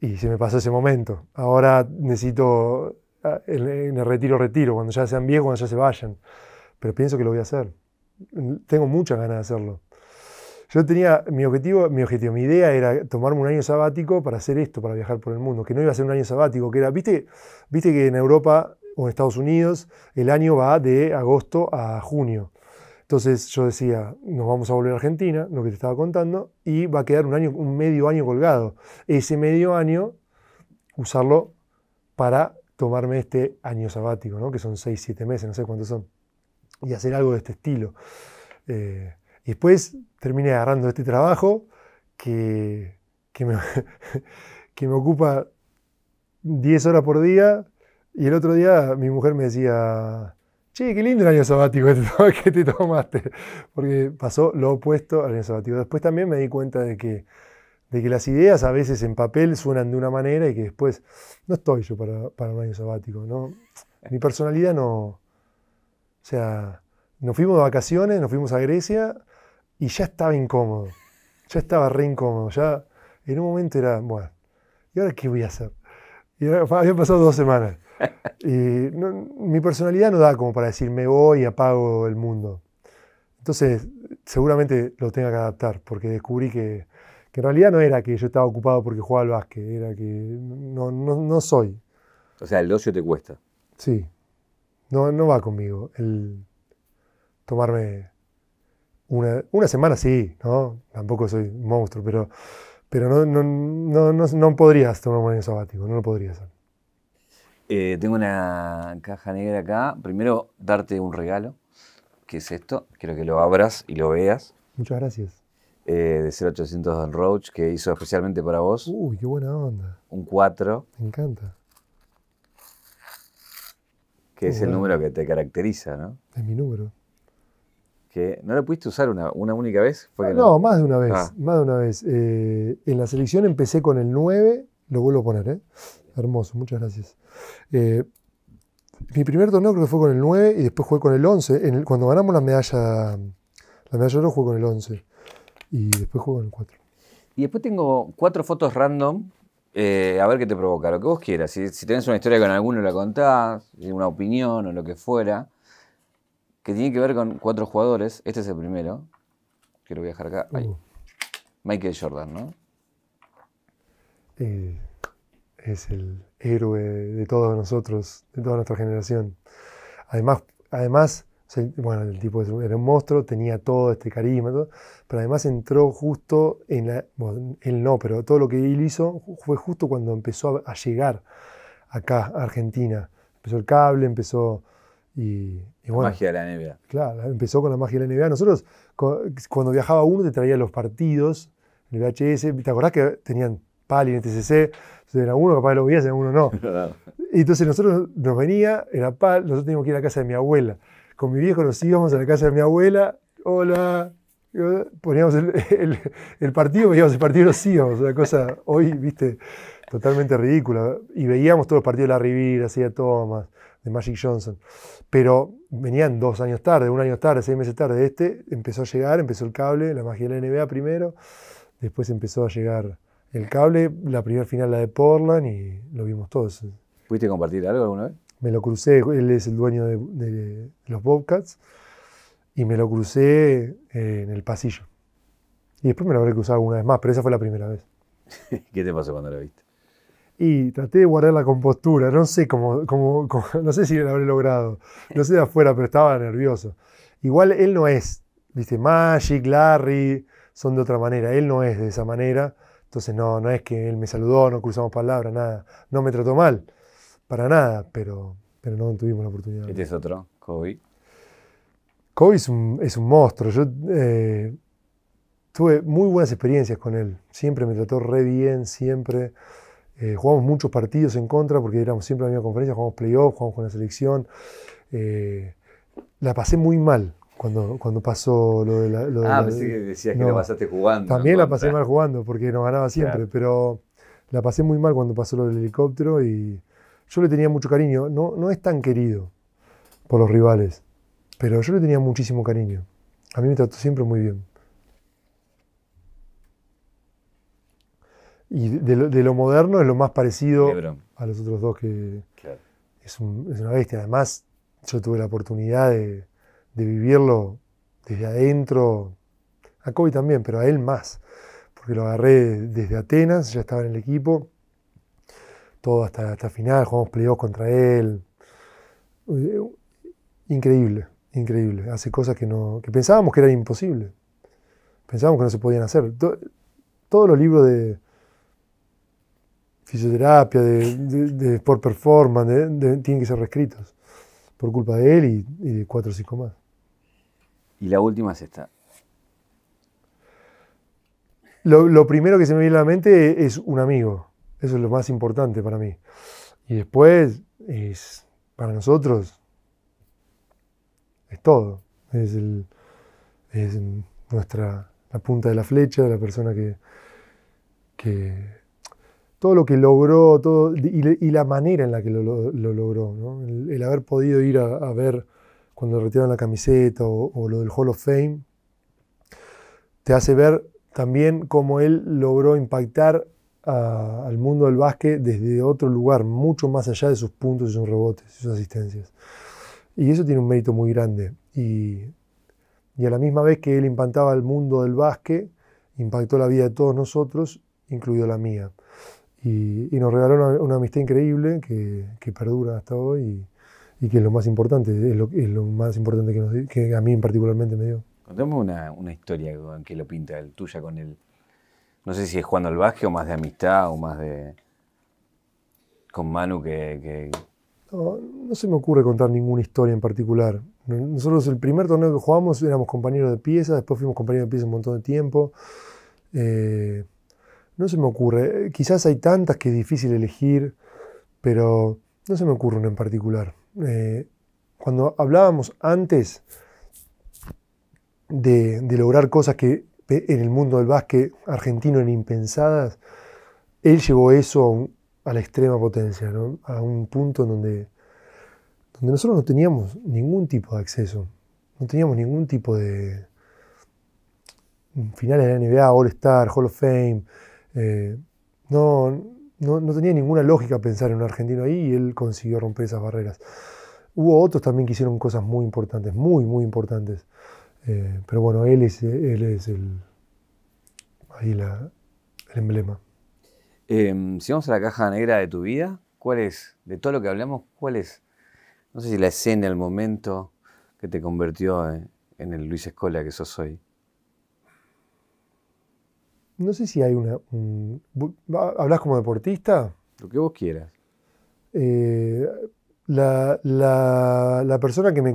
y se me pasó ese momento. Ahora necesito, ah, en el retiro, retiro, cuando ya sean viejos, cuando ya se vayan. Pero pienso que lo voy a hacer. Tengo muchas ganas de hacerlo. Yo tenía, mi objetivo, mi objetivo, mi idea era tomarme un año sabático para hacer esto, para viajar por el mundo, que no iba a ser un año sabático, que era, viste, viste que en Europa o en Estados Unidos el año va de agosto a junio. Entonces yo decía, nos vamos a volver a Argentina, lo que te estaba contando, y va a quedar un año, un medio año colgado. Ese medio año, usarlo para tomarme este año sabático, ¿no? que son 6, 7 meses, no sé cuántos son, y hacer algo de este estilo. Eh, y después Terminé agarrando este trabajo que, que, me, que me ocupa 10 horas por día. Y el otro día mi mujer me decía, che, qué lindo el año sabático que te tomaste, porque pasó lo opuesto al año sabático. Después también me di cuenta de que, de que las ideas a veces en papel suenan de una manera y que después no estoy yo para, para un año sabático. ¿no? Mi personalidad no... O sea, nos fuimos de vacaciones, nos fuimos a Grecia y ya estaba incómodo, ya estaba re incómodo, ya en un momento era, bueno, ¿y ahora qué voy a hacer? Había habían pasado dos semanas. Y mi personalidad no da como para decir, me voy y apago el mundo. Entonces, seguramente lo tenga que adaptar, porque descubrí que, que en realidad no era que yo estaba ocupado porque jugaba al básquet, era que no, no, no soy. O sea, el ocio te cuesta. Sí. No, no va conmigo el tomarme una, semana sí, ¿no? Tampoco soy monstruo, pero, pero no, podrías tomar un año sabático, no lo podrías hacer. Eh, tengo una caja negra acá. Primero, darte un regalo, que es esto. Quiero que lo abras y lo veas. Muchas gracias. Eh, de 0800 Don Roach, que hizo especialmente para vos. Uy, qué buena onda. Un 4. Me encanta. Que es el número que te caracteriza, ¿no? Es mi número que no la pudiste usar una, única vez. Ah, no, más de una vez, ah. más de una vez. Eh, en la selección empecé con el 9, lo vuelvo a poner, ¿eh? Hermoso, muchas gracias. Eh, mi primer torneo creo que fue con el 9 y después jugué con el 11. cuando ganamos la medalla, la medalla de oro jugué con el 11 y después jugué con el 4. Y después tengo cuatro fotos random a ver qué te provoca, lo que vos quieras. Si, si tenés una historia con alguno, la contás, una opinión o lo que fuera que tiene que ver con cuatro jugadores. Este es el primero, que lo voy a dejar acá. Uh. Michael Jordan, ¿no? Eh, es el héroe de todos nosotros, de toda nuestra generación. Además, además bueno, el tipo era un monstruo, tenía todo este carisma, pero además entró justo en la... él no, pero todo lo que él hizo fue justo cuando empezó a, llegar acá, a Argentina. Empezó el cable, empezó y, la magia de la NBA. Claro, empezó con la magia de la NBA. Nosotros, cuando viajaba uno, te traía los partidos, en el VHS. ¿Te acordás que tenían PAL en TCC? Entonces, uno, uno, capaz lo veías, era uno no. entonces nosotros nos venía, era Pal, nosotros teníamos que ir a la casa de mi abuela. Con mi viejo nos íbamos a la casa de mi abuela. Hola, oh, poníamos el, partido, veíamos el partido y nos íbamos, una cosa hoy, viste, totalmente ridícula. Y veíamos todos los partidos de la Riviera, hacía Thomas, de Magic Johnson pero venían dos años tarde, un año tarde, seis meses tarde. Este empezó a llegar, empezó el cable, la magia de la NBA primero, después empezó a llegar el cable, la primera final la de Portland y lo vimos todos. ¿Pudiste compartir algo alguna vez? Me lo crucé, él es el dueño de, de los Bobcats y me lo crucé eh, en el pasillo. Y después me lo habré cruzado alguna vez más, pero esa fue la primera vez. ¿Qué te pasó cuando lo viste? Y traté de guardar la compostura, no sé cómo, no sé si lo habré logrado, no sé de afuera, pero estaba nervioso. Igual él no es, viste, Magic, Larry, son de otra manera, él no es de esa manera, entonces no, no es que él me saludó, no cruzamos palabras, nada, no me trató mal, para nada, pero, pero no tuvimos la oportunidad. Este es otro, Kobe. Kobe es un, monstruo, yo... Eh, tuve muy buenas experiencias con él. Siempre me trató re bien, siempre. Eh, jugamos muchos partidos en contra porque éramos siempre en la misma conferencia, jugamos playoffs jugamos con la selección. Eh, la pasé muy mal cuando, cuando pasó lo de helicóptero. ah, que decías que la pasaste jugando. También la pasé mal jugando porque nos ganaba siempre, pero la pasé muy mal cuando pasó lo del helicóptero y yo le tenía mucho cariño. No, no es tan querido por los rivales, pero yo le tenía muchísimo cariño. A mí me trató siempre muy bien. Y de lo, moderno es lo más parecido a los otros dos que es, una bestia. Además, yo tuve la oportunidad de, vivirlo desde adentro, a Kobe también, pero a él más, porque lo agarré desde Atenas, ya estaba en el equipo, todo hasta, hasta final, jugamos playoffs contra él. Eh, increíble, increíble. Hace cosas que, no, que pensábamos que eran imposibles, pensábamos que no se podían hacer. todos los libros de, fisioterapia, de, sport performance, tienen que ser reescritos por culpa de él y, de cuatro o cinco más. Y la última es esta. Lo, primero que se me viene a la mente es un amigo. Eso es lo más importante para mí. Y después es, para nosotros, es todo. Es, es nuestra, la punta de la flecha, de la persona que, que todo lo que logró todo, y, la manera en la que lo, logró. El, haber podido ir a, ver cuando retiraron la camiseta o, lo del Hall of Fame, te hace ver también cómo él logró impactar al mundo del básquet desde otro lugar, mucho más allá de sus puntos y sus rebotes y sus asistencias. Y eso tiene un mérito muy grande. Y, y a la misma vez que él impactaba al mundo del básquet, impactó la vida de todos nosotros, incluido la mía y, nos regaló una, amistad increíble que, perdura hasta hoy y, que es lo más importante, es lo, más importante que, a mí particularmente me dio. Contemos una, historia que lo pinta el tuya con él. No sé si es jugando al baje o más de amistad o más de... con Manu que... No, se me ocurre contar ninguna historia en particular. Nosotros el primer torneo que jugamos éramos compañeros de pieza, después fuimos compañeros de pieza un montón de tiempo. Eh, no se me ocurre. Eh, quizás hay tantas que es difícil elegir, pero no se me ocurre una en particular. Eh, cuando hablábamos antes de, lograr cosas que en el mundo del básquet argentino eran impensadas, él llevó eso a, la extrema potencia, a un punto donde, donde nosotros no teníamos ningún tipo de acceso, no teníamos ningún tipo de mm, finales de la NBA, All Star, Hall of Fame, eh, no, no, tenía ninguna lógica pensar en un argentino ahí y él consiguió romper esas barreras. Hubo otros también que hicieron cosas muy importantes, muy, muy importantes. Eh, pero bueno, él es, él es el, ahí el emblema. Em, si vamos a la caja negra de tu vida, ¿cuál es, de todo lo que hablamos, cuál es, no sé si la escena, el momento que te convirtió en, en el Luis Escola que sos hoy? No sé si hay una... ¿Hablas como deportista? Lo que vos quieras. Eh, la, persona que me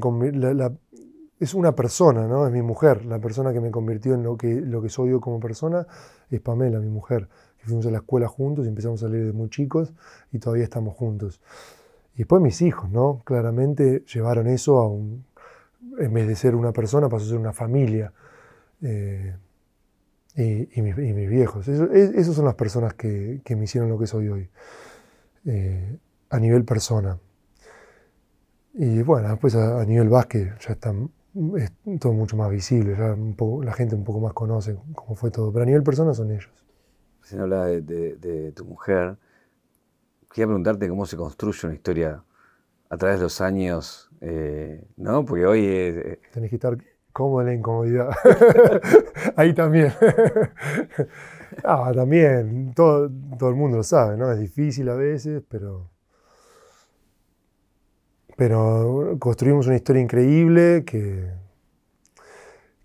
es una persona, ¿no? Es mi mujer. La persona que me convirtió en lo que, lo que soy yo como persona es Pamela, mi mujer. fuimos a la escuela juntos y empezamos a salir de muy chicos y todavía estamos juntos. Y después mis hijos, ¿no? Claramente llevaron eso a un... En vez de ser una persona, pasó a ser una familia. Eh, y, mis, viejos. Esas son las personas que, me hicieron lo que soy hoy, eh, a nivel persona. Y bueno, después a, nivel básquet ya está todo mucho más visible, la gente un poco más conoce cómo fue todo, pero a nivel persona son ellos. si si hablaba de, tu mujer, quería preguntarte cómo se construye una historia a través de los años, eh, ¿no? Porque hoy... Eh, Tenés que estar como la incomodidad. Ahí también. ah, también. Todo, todo el mundo lo sabe, ¿no? Es difícil a veces, pero. Pero construimos una historia increíble que,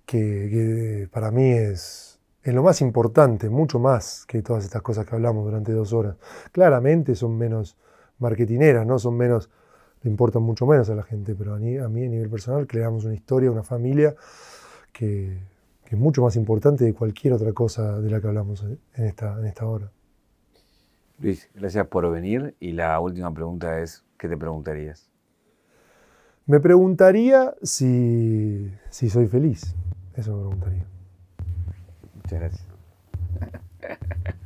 que, para mí es, es lo más importante, mucho más que todas estas cosas que hablamos durante dos horas. Claramente son menos marketineras, ¿no? Son menos importan mucho menos a la gente, pero a, mí a nivel personal creamos una historia, una familia que, es mucho más importante de cualquier otra cosa de la que hablamos eh, en esta, en esta hora. Luis, gracias por venir y la última pregunta es, ¿qué te preguntarías? Me preguntaría si, si soy feliz. Eso me preguntaría. Muchas gracias.